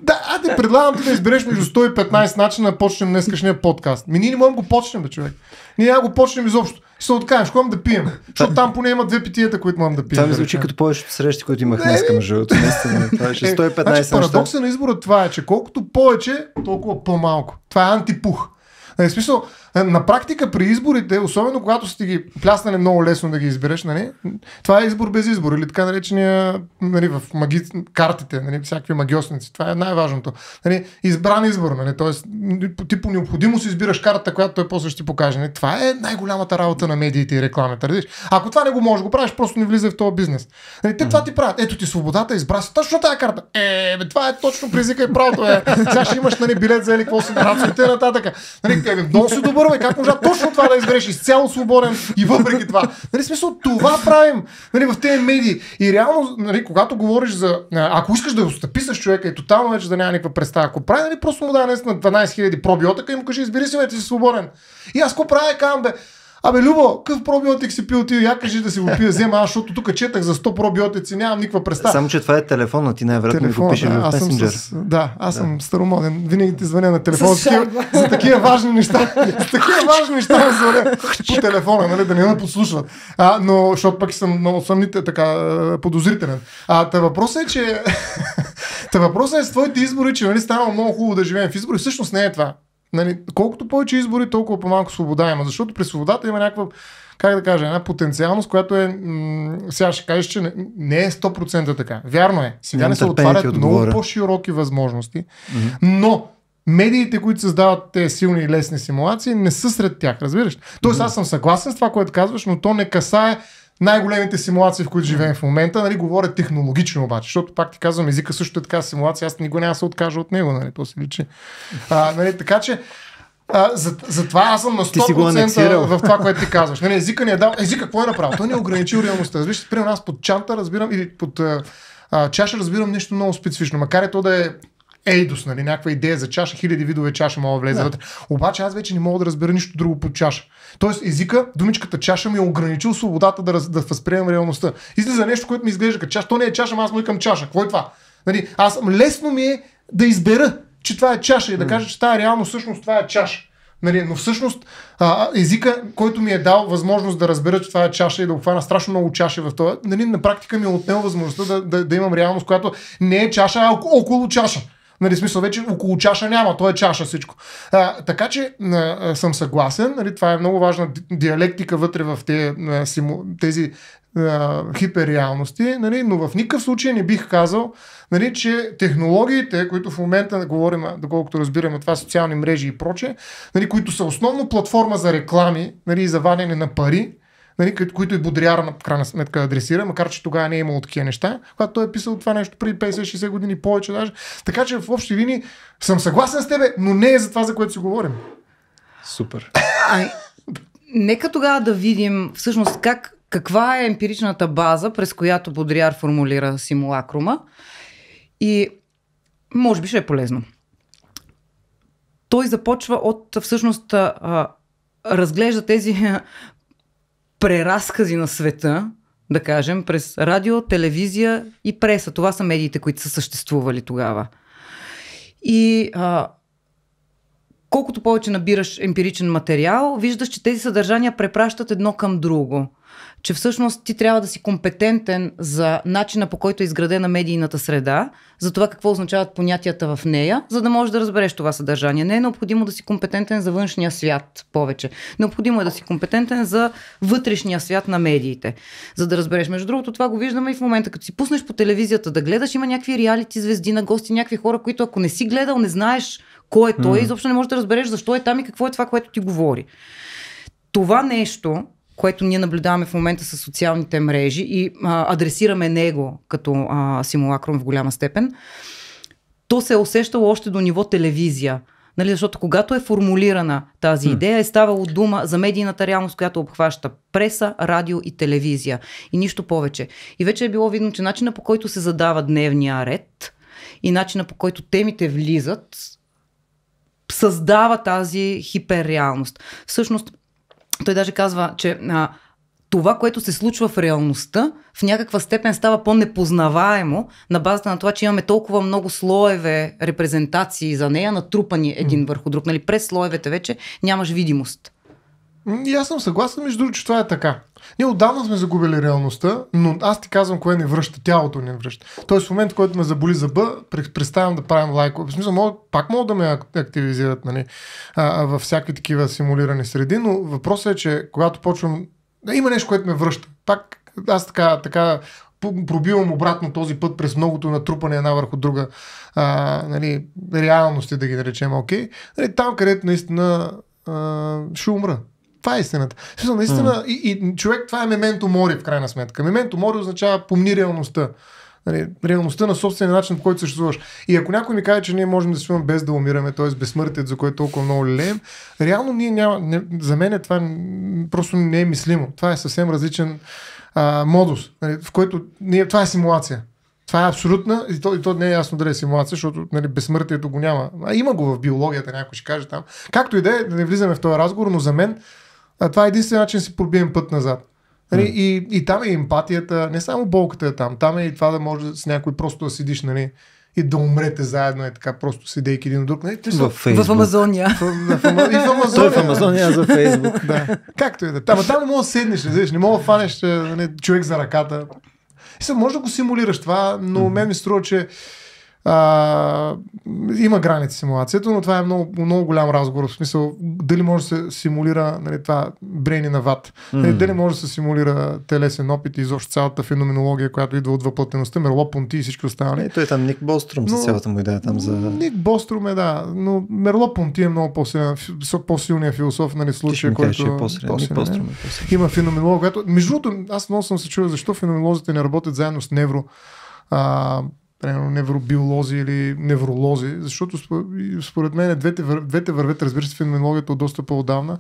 Да, а те предлагам ти да избереш между 115 начина да почнем днескашния подкаст. Ми ние не можем го почнем, бе, човек. Ние няма го почнем изобщо. Ще се откажеш, ще да пием. Защото там поне има две питията, които можем да пием. Това ми звучи като повечето срещи, които имах днес към живота. това е 115 значи, Парадоксът на избора това е, че колкото повече, толкова по-малко. Това е антипух. Нали, в смисъл, е, на практика при изборите, особено когато сте ги пляснали много лесно да ги избереш, нали? това е избор без избор или така наречения нали, в маги... картите, нали, всякакви магиосници. Това е най-важното. Нали, избран избор, нали? т.е. ти по необходимост избираш картата, която той после ще ти покаже. Нали? Това е най-голямата работа на медиите и рекламата. Нали, Ако това не го можеш, го правиш, просто не влиза в този бизнес. Нали, те това ти правят. Ето ти свободата, избра си точно тази карта. Е, бе, това е точно призика и правото. Е. Сега ще имаш нали, билет за еликво си, нататък. Нали, е, много си добър хора, бе, как можа точно това да избереш изцяло свободен и въпреки това. Нали, смисъл, това правим нали, в тези медии. И реално, нали, когато говориш за... Ако искаш да го стъписаш човека и тотално вече да няма никаква представа, ако прави, нали, просто му дай на 12 000 пробиотика и му кажи, избери си, бе, ти си свободен. И аз го правя, камбе? бе, Абе, Любо, какъв пробиотик си пил ти? Я кажи да си го пия, взема, аз, защото тук четах за 100 пробиотици, нямам никаква представа. Само, че това е телефон, а ти най-вероятно ми го пише да, в аз съм с, Да, аз да. старомоден. Винаги ти звъня на телефон. За, такива, за такива важни неща. за такива важни неща звъня по телефона, нали, да не ме подслушват. А, но, защото пък съм много съмните, така, подозрителен. А, та въпросът е, че... та въпросът е с твоите избори, че нали, станало много хубаво да живеем в избори. Всъщност не е това. Нали, колкото повече избори, толкова по-малко свобода има. Защото при свободата има някаква, как да кажа, една потенциалност, която е. М- сега ще кажеш, че не, е 100% така. Вярно е. Сега не се отварят много по-широки възможности. Mm-hmm. Но медиите, които създават тези силни и лесни симулации, не са сред тях, разбираш? Тоест, аз съм съгласен с това, което казваш, но то не касае най-големите симулации, в които живеем в момента, нали, говоря технологично обаче, защото пак ти казвам, езика също е така симулация, аз никога няма да се откажа от него, нали, то се личи. А, нали, така че, а, за, за това аз съм на 100% в това, което ти казваш. Нали, езика ни е дал. Езика какво е направил? Той не е ограничил реалността. Виж, при нас под чанта разбирам или под а, чаша разбирам нещо много специфично, макар и е то да е ейдос, нали, някаква идея за чаша, хиляди видове чаша мога да влезе вътре. Обаче аз вече не мога да разбера нищо друго под чаша. Тоест езика, думичката чаша ми е ограничил свободата да, раз, да възприемам реалността. Излиза нещо, което ми изглежда като чаша. То не е чаша, аз му към чаша. Кой е това? Нали, аз лесно ми е да избера, че това е чаша и да кажа, че това е реално, всъщност това е чаша. Нали, но всъщност а, езика, който ми е дал възможност да разбера, че това е чаша и да обхвана страшно много чаши в това, нали, на практика ми е отнел възможността да, да, да имам реалност, която не е чаша, а около чаша. Нали, смисъл, вече около чаша няма, то е чаша всичко. А, така че а, съм съгласен, нали, това е много важна диалектика вътре в те, а, симу, тези а, хиперреалности, нали, но в никакъв случай не бих казал, нали, че технологиите, които в момента говорим, доколкото разбираме това, социални мрежи и проче, нали, които са основно платформа за реклами нали, и за вадене на пари, нали, които и Бодриар на крайна сметка адресира, макар че тогава не е имало такива неща, когато той е писал това нещо преди 50-60 години повече даже. Така че в общи линии съм съгласен с тебе, но не е за това, за което си говорим. Супер. Ай, нека тогава да видим всъщност как, каква е емпиричната база, през която Бодриар формулира симулакрума и може би ще е полезно. Той започва от всъщност разглежда тези преразкази на света, да кажем, през радио, телевизия и преса. Това са медиите, които са съществували тогава. И а, колкото повече набираш емпиричен материал, виждаш, че тези съдържания препращат едно към друго че всъщност ти трябва да си компетентен за начина по който е изградена медийната среда, за това какво означават понятията в нея, за да можеш да разбереш това съдържание. Не е необходимо да си компетентен за външния свят повече. Необходимо е да си компетентен за вътрешния свят на медиите, за да разбереш. Между другото, това го виждаме и в момента, като си пуснеш по телевизията да гледаш, има някакви реалити звезди на гости, някакви хора, които ако не си гледал, не знаеш кой е той, mm. изобщо не можеш да разбереш защо е там и какво е това, което ти говори. Това нещо което ние наблюдаваме в момента с социалните мрежи и а, адресираме него като а, симулакрон в голяма степен, то се е усещало още до ниво телевизия. Нали, защото когато е формулирана тази идея, е ставало дума за медийната реалност, която обхваща преса, радио и телевизия. И нищо повече. И вече е било видно, че начина по който се задава дневния ред и начина по който темите влизат, създава тази хиперреалност. Всъщност, той даже казва, че а, това, което се случва в реалността, в някаква степен става по-непознаваемо на базата на това, че имаме толкова много слоеве репрезентации за нея, натрупани един mm. върху друг. Нали, през слоевете вече нямаш видимост. И аз съм съгласен, между другото, че това е така. Ние отдавна сме загубили реалността, но аз ти казвам кое не връща, тялото не връща. Тоест в момент, който ме заболи зъба, представям да правим лайкове. В смисъл, мога, пак могат да ме активизират нали, а, във всякакви такива симулирани среди, но въпросът е, че когато почвам... Да, има нещо, което ме връща. Пак аз така, така пробивам обратно този път през многото натрупане една върху друга а, нали, реалности, да ги наречем, окей. Нали, там, където наистина а, ще умра това е истината. Също, наистина, mm. и, и, човек, това е мементо море в крайна сметка. Мементо мори означава помни реалността. Нали, реалността на собствения начин, по който съществуваш. И ако някой ми каже, че ние можем да свиваме без да умираме, т.е. безсмъртият, за което толкова много лелеем, реално ние няма. Не, за мен е това просто не е мислимо. Това е съвсем различен а, модус, нали, в който ние, това е симулация. Това е абсолютна и то, и то не е ясно дали е симулация, защото нали, безсмъртието го няма. А има го в биологията, някой ще каже там. Както и да е, да не влизаме в този разговор, но за мен а това е единствения начин да си пробием път назад. Нали, mm. и, и там е емпатията, не само болката е там, там е и това да може с някой просто да седиш, нали, и да умрете заедно, е така, просто седейки един от друг. Нали, в, е в Амазония. В, в, в, в Амазония. Той в Амазония, за Фейсбук. да. Както и е, да. Там, там не мога да седнеш, не, не мога да фанеш нали, човек за ръката. И се, може да го симулираш това, но мен ми струва, че а, има граници симулацията, но това е много, много голям разговор. В смисъл, дали може да се симулира нали, това брени на ват, mm. дали може да се симулира телесен опит и изобщо цялата феноменология, която идва от въплътеността, Мерло Понти и всички останали. Е, той е там Ник Бострум но, с цялата му идея там за... Ник Бострум е, да, но Мерло Понти е много по-силният философ, нали, случай, който... Е по-силен, по-силен, е. е. по-силен. Има феноменология, която... Между другото, аз много съм се чувал защо феноменолозите не работят заедно с невро а, примерно невробиолози или невролози, защото според мен двете, двете вървят, разбира се, феноменологията от доста по-отдавна,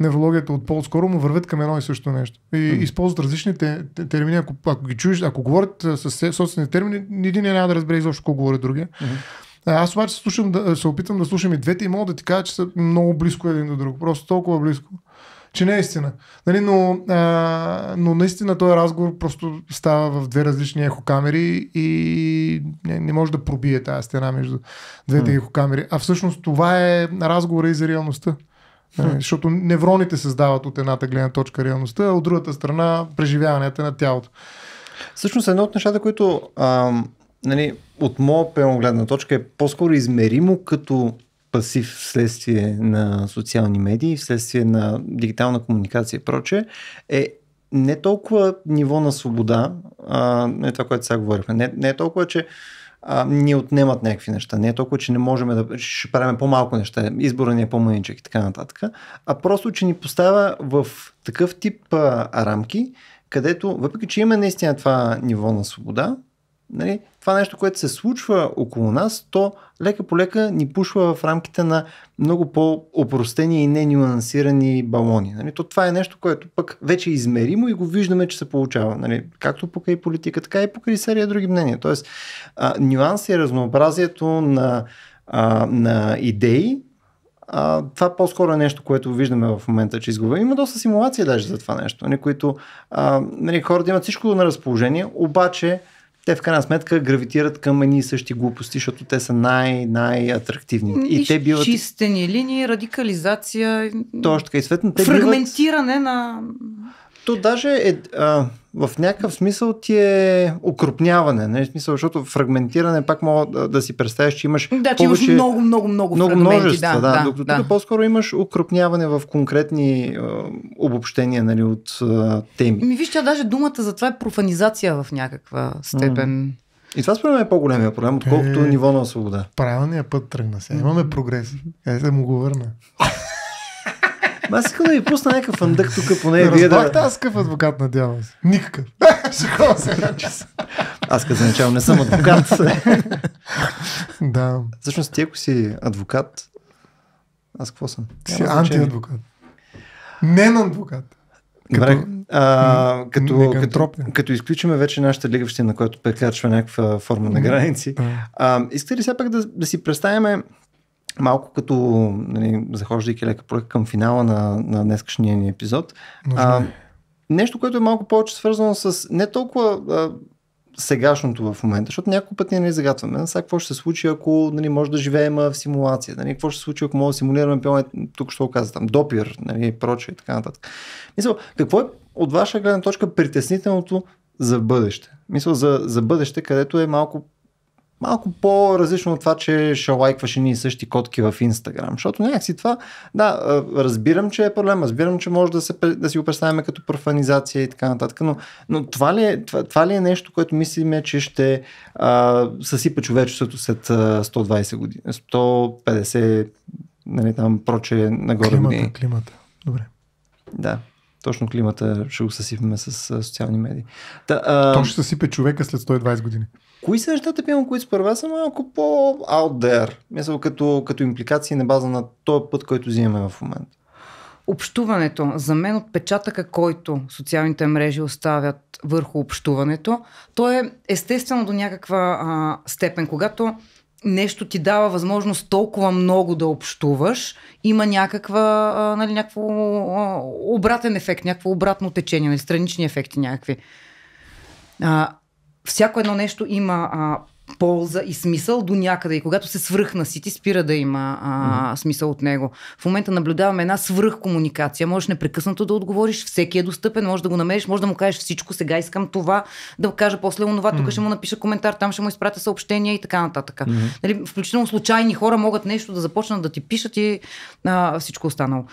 неврологията от по-скоро, му вървят към едно и също нещо. И mm. използват различните термини. Ако, ако ги чуеш, ако говорят с собствени термини, един няма да разбере изобщо какво говори другия. Mm-hmm. Аз обаче слушам, да, се опитам да слушам и двете и мога да ти кажа, че са много близко един до друг. Просто толкова близко че не е истина. Нали, но, а, но наистина този разговор просто става в две различни ехокамери и не, не може да пробие тази стена между двете mm. ехокамери. А всъщност това е разговора и за реалността. Нали, защото невроните създават от едната гледна точка реалността, а от другата страна преживяванията на тялото. Всъщност едно от нещата, които ам, нали, от моя пълно гледна точка е по-скоро измеримо като пасив вследствие на социални медии, вследствие на дигитална комуникация и прочее, е не толкова ниво на свобода, а, не това, което сега говорихме, не, не е толкова, че а, ни отнемат някакви неща, не е толкова, че не можем да ще правим по-малко неща, избора ни е по-мъничък и така нататък, а просто, че ни поставя в такъв тип а, рамки, където, въпреки, че има наистина това ниво на свобода, нали, това нещо, което се случва около нас, то лека по лека ни пушва в рамките на много по-опростени и ненюансирани балони. Нали. То това е нещо, което пък вече е измеримо и го виждаме, че се получава. Нали, както покрай политика, така и покрай серия други мнения. Тоест, а, нюанси и разнообразието на, а, на идеи, а, това по-скоро е нещо, което виждаме в момента, че изгубваме. Има доста симулации даже за това нещо, нали, които а, нали, хората имат всичко на разположение, обаче те в крайна сметка гравитират към едни и същи глупости, защото те са най- най-атрактивни. И, и те биват... Чистени линии, радикализация. Точно така. И светно, те фрагментиране биват... на то даже е, а, в някакъв смисъл ти е укрупняване. не? Нали? Смисъл, защото фрагментиране пак мога да, да си представиш, че имаш. Да, че повече, имаш много, много, много, много множество. Да, да, да, докато да. тук по-скоро имаш укрупняване в конкретни а, обобщения нали, от а, теми. Ми вижте, даже думата за това е профанизация в някаква степен. И това според мен е по-големия проблем, отколкото е, ниво на свобода. Правилният път тръгна се. Имаме прогрес. Е, се му го върна. Ма аз искам да ви пусна някакъв андък тук, поне вие да... Разбрахте, аз какъв адвокат надявам се. Никакъв. Шикова се Аз като начало не съм адвокат. да. Всъщност ти ако си адвокат, аз какво съм? Ти си антиадвокат. Не на адвокат. като, а, като, като, като изключиме вече нашата лигавщина, на която прекрачва някаква форма на граници, а, искате ли сега пак да, да си представяме малко като, нали, захождайки лека проект към финала на, на днескашния ни епизод, а, нещо, което е малко повече свързано с не толкова а, сегашното в момента, защото няколко пъти не нали, загатваме. Сега какво ще се случи, ако нали, може да живеем в симулация? Нали, какво ще се случи, ако може да симулираме, пълне, тук ще оказа там, допир, нали, проче и така нататък. Мисля, какво е от ваша гледна точка притеснителното за бъдеще? Мисля, за, за бъдеще, където е малко малко по-различно от това, че ще лайкваш и същи котки в Инстаграм. Защото някакси това, да, разбирам, че е проблем, разбирам, че може да, се, да си го представяме като профанизация и така нататък, но, но това, ли е, това, това ли е нещо, което мислиме, че ще а, съсипа човечеството след 120 години, 150, нали там, проче нагоре климата, години? Климата, добре. Да точно климата ще го съсипеме с социални медии. Та, а... То ще съсипе човека след 120 години. Кои са нещата, пиам, които според вас са малко по-out there? Мисля, като, като импликации на база на този път, който взимаме в момента. Общуването. За мен отпечатъка, който социалните мрежи оставят върху общуването, то е естествено до някаква а, степен. Когато нещо ти дава възможност толкова много да общуваш, има някаква, а, нали, някакво а, обратен ефект, някакво обратно течение, нали, странични ефекти някакви. А, всяко едно нещо има а, полза и смисъл до някъде. И когато се свръхна си, ти спира да има а, смисъл от него. В момента наблюдаваме една свръхкомуникация. Можеш непрекъснато да отговориш, всеки е достъпен, може да го намериш, може да му кажеш всичко, сега искам това, да кажа после онова, тук ще му напиша коментар, там ще му изпратя съобщения и така нататък. Нали, включително случайни хора могат нещо да започнат да ти пишат и а, всичко останало.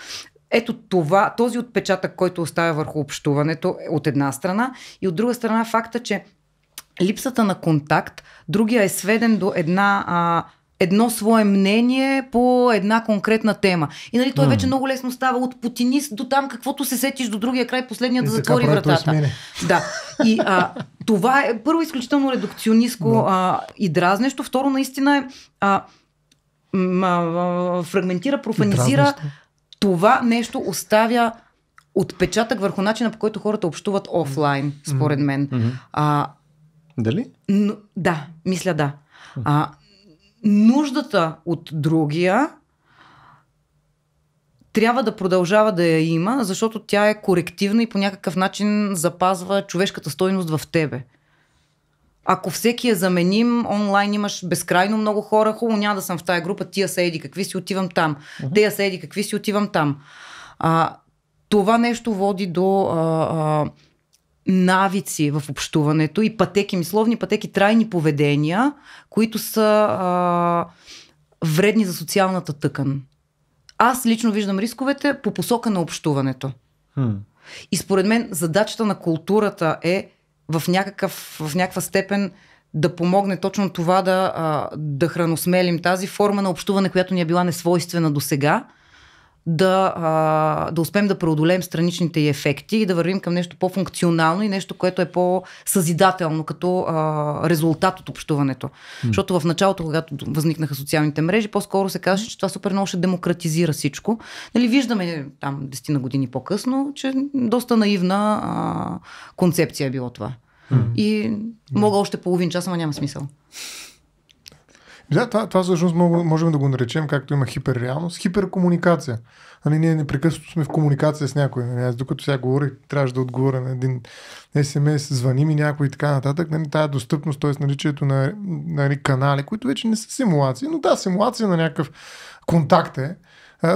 Ето това, този отпечатък, който оставя върху общуването е от една страна и от друга страна факта, че липсата на контакт, другия е сведен до една а, едно свое мнение по една конкретна тема. И нали, той mm. вече много лесно става от потинист до там, каквото се сетиш до другия край, последния да затвори вратата. Да. И а, това е първо изключително редукционистко no. а, и дразнещо. Второ, наистина е а, м, а, фрагментира, профанизира. Това нещо оставя отпечатък върху начина по който хората общуват офлайн, според мен. Mm-hmm. А, дали? Но, да, мисля да. А, нуждата от другия трябва да продължава да я има, защото тя е корективна и по някакъв начин запазва човешката стойност в тебе. Ако всеки е заменим, онлайн имаш безкрайно много хора, хубаво няма да съм в тая група, тия се еди, какви си отивам там, uh-huh. тия се еди, какви си отивам там. А, това нещо води до а, а, навици в общуването и пътеки, мисловни пътеки, трайни поведения, които са а, вредни за социалната тъкан. Аз лично виждам рисковете по посока на общуването. Хм. И според мен задачата на културата е в, някакъв, в някаква степен да помогне точно това да, а, да храносмелим тази форма на общуване, която ни е била несвойствена до сега да, а, да успеем да преодолеем страничните ефекти и да вървим към нещо по-функционално и нещо, което е по-съзидателно като а, резултат от общуването. Mm. Защото в началото, когато възникнаха социалните мрежи, по-скоро се казваше, че това супер много ще демократизира всичко. Нали, виждаме там 10 на години по-късно, че доста наивна а, концепция е било това. Mm. И мога още половин час, ама няма смисъл. Да, това, това всъщност можем да го наречем, както има хиперреалност, хиперкомуникация. Нали, ние непрекъснато сме в комуникация с някой. Нали, аз докато сега говорих, трябваше да отговоря на един СМС, звъни ми някой и така нататък. Нали, тая достъпност, т.е. наличието на на нали, канали, които вече не са симулации, но да, симулация на някакъв контакт е,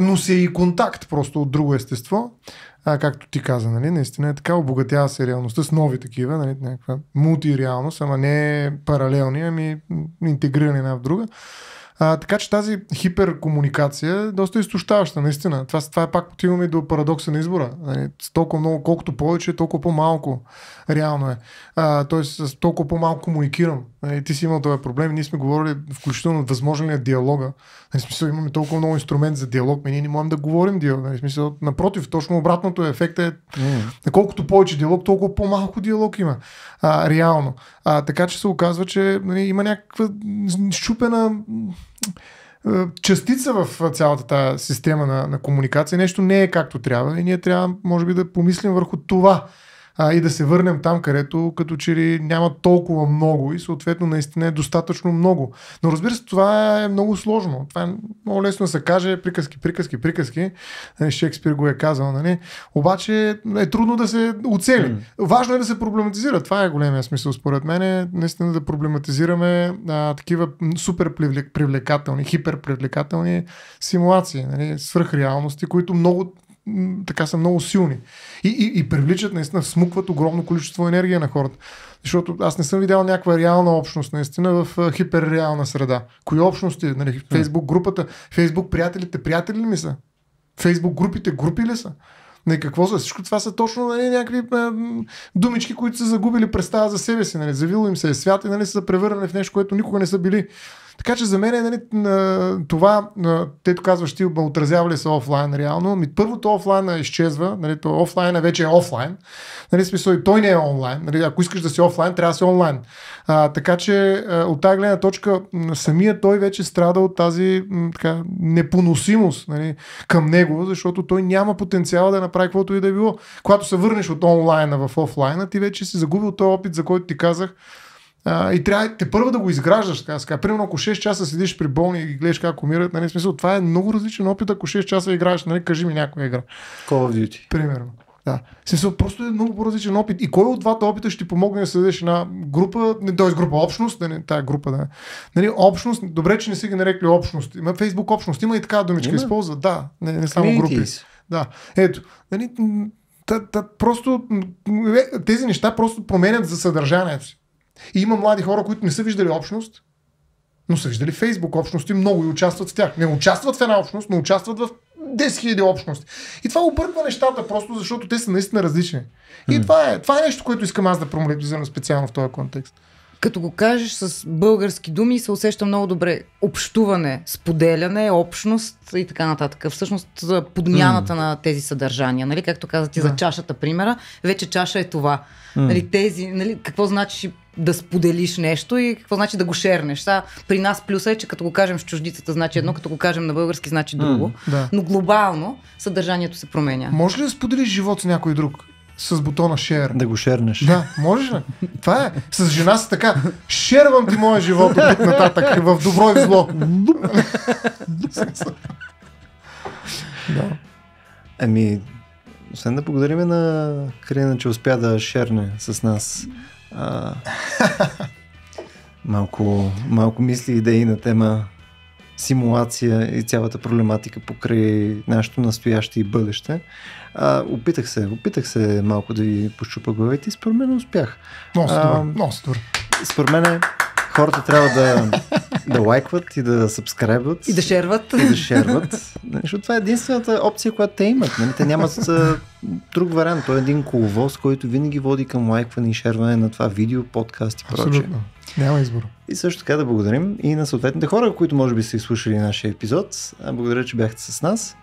но си е и контакт просто от друго естество а, както ти каза, нали, наистина е така, обогатява се реалността с нови такива, нали, някаква мултиреалност, ама не паралелни, ами интегрирани една в друга. А, така че тази хиперкомуникация е доста изтощаваща, наистина. Това, това е пак отиваме до парадокса на избора. Нали, с толкова много, колкото повече, толкова по-малко реално е. А, тоест, с толкова по-малко комуникирам. Нали, ти си имал този проблем. Ние сме говорили включително възможен ли е диалога. Нали, смисъл, имаме толкова много инструмент за диалог, ми ние не можем да говорим диалог. Нали, смисъл, напротив, точно обратното е. Ефектът е, mm. колкото повече диалог, толкова по-малко диалог има. А, реално. А, така че се оказва, че нали, има някаква щупена частица в цялата тази система на, на комуникация. Нещо не е както трябва и нали, ние трябва, може би, да помислим върху това а, и да се върнем там, където като че ли няма толкова много и съответно наистина е достатъчно много. Но разбира се, това е много сложно. Това е много лесно да се каже приказки, приказки, приказки. Нали, Шекспир го е казал, нали? Обаче е трудно да се оцели. Mm. Важно е да се проблематизира. Това е големия смисъл, според мен. Е наистина да проблематизираме а, такива супер привлекателни, хипер привлекателни симулации, нали? свръхреалности, които много така са много силни. И, и, и привличат, наистина, смукват огромно количество енергия на хората. Защото аз не съм видял някаква реална общност, наистина, в хиперреална среда. Кои общности? Нали, Фейсбук групата, Фейсбук приятелите, приятели ли ми са? Фейсбук групите, групи ли са? Нали, какво са? Всичко това са точно нали, някакви а, думички, които са загубили представа за себе си. Нали, завило им се е свят и нали, са превърнали в нещо, което никога не са били. Така че за мен е нали, това, тето казваш ти, отразява ли се офлайн реално? Ми, първото офлайн изчезва, нали, то офлайна вече е офлайн. Нали, смисъл, и той не е онлайн. Нали, ако искаш да си офлайн, трябва да си онлайн. А, така че от тази гледна точка самия той вече страда от тази така, непоносимост нали, към него, защото той няма потенциала да направи каквото и да е било. Когато се върнеш от онлайна в офлайна, ти вече си загубил този опит, за който ти казах, и трябва те първо да го изграждаш. Така, така. Примерно, ако 6 часа седиш при болни и ги гледаш как умират, нали, смисъл, това е много различен опит, ако 6 часа играеш, нали, кажи ми някоя игра. Call of Duty. Примерно. Да. Смисъл, просто е много по-различен опит. И кой от двата опита ще ти помогне да създадеш една група, не, т.е. група общност, да не, тая група, да. Нали, общност, добре, че не си ги нарекли общност. Има Facebook общност, има и така думичка, има. използва, да, не, не само групи. Да, ето. Нали, та, та, просто е, тези неща просто променят за съдържанието си. И има млади хора, които не са виждали общност, но са виждали Фейсбук общности много и участват в тях. Не участват в една общност, но участват в 10 000 общности. И това обърква нещата, просто защото те са наистина различни. И mm. това, е, това е нещо, което искам аз да промолитизирам специално в този контекст. Като го кажеш с български думи, се усеща много добре общуване, споделяне, общност и така нататък. Всъщност подмяната mm. на тези съдържания, нали? както казах ти да. за чашата примера, вече чаша е това. Mm. Нали, тези, нали, какво значи да споделиш нещо и какво значи да го шернеш. Са, при нас плюс е, че като го кажем с чуждицата значи едно, като го кажем на български значи друго. Mm, да. Но глобално съдържанието се променя. Може ли да споделиш живот с някой друг? с бутона шер. Да го шернеш. Да, можеш ли? Това е. С жена си така. Шервам ти моя живот от нататък. В добро и в зло. да. Ами, освен да благодарим на Крина, че успя да шерне с нас а, малко, малко мисли идеи на тема симулация и цялата проблематика покрай нашето настояще и бъдеще. А, опитах се, опитах се малко да ви пощупа главите и според мен успях. Много добре, много добре. Според мен е хората трябва да, да лайкват и да сабскребват. И да шерват. И да шерват. Защото това е единствената опция, която те имат. Нали? Те нямат друг вариант. Той е един коловоз, който винаги води към лайкване и шерване на това видео, подкаст и прочее. Абсолютно. Няма избор. И също така да благодарим и на съответните хора, които може би са изслушали нашия епизод. Благодаря, че бяхте с нас.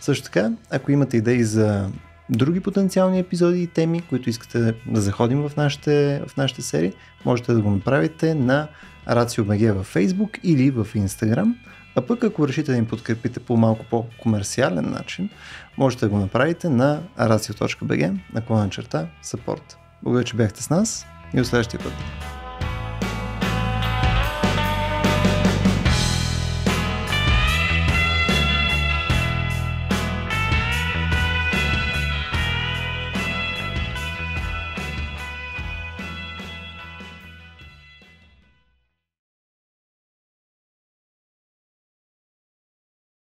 Също така, ако имате идеи за други потенциални епизоди и теми, които искате да заходим в нашите, в нашите серии, можете да го направите на RACIO.BG във Facebook или в Instagram. А пък ако решите да ни подкрепите по малко по-комерциален начин, можете да го направите на racio.bg, клана черта, support. Благодаря, че бяхте с нас и до следващия път.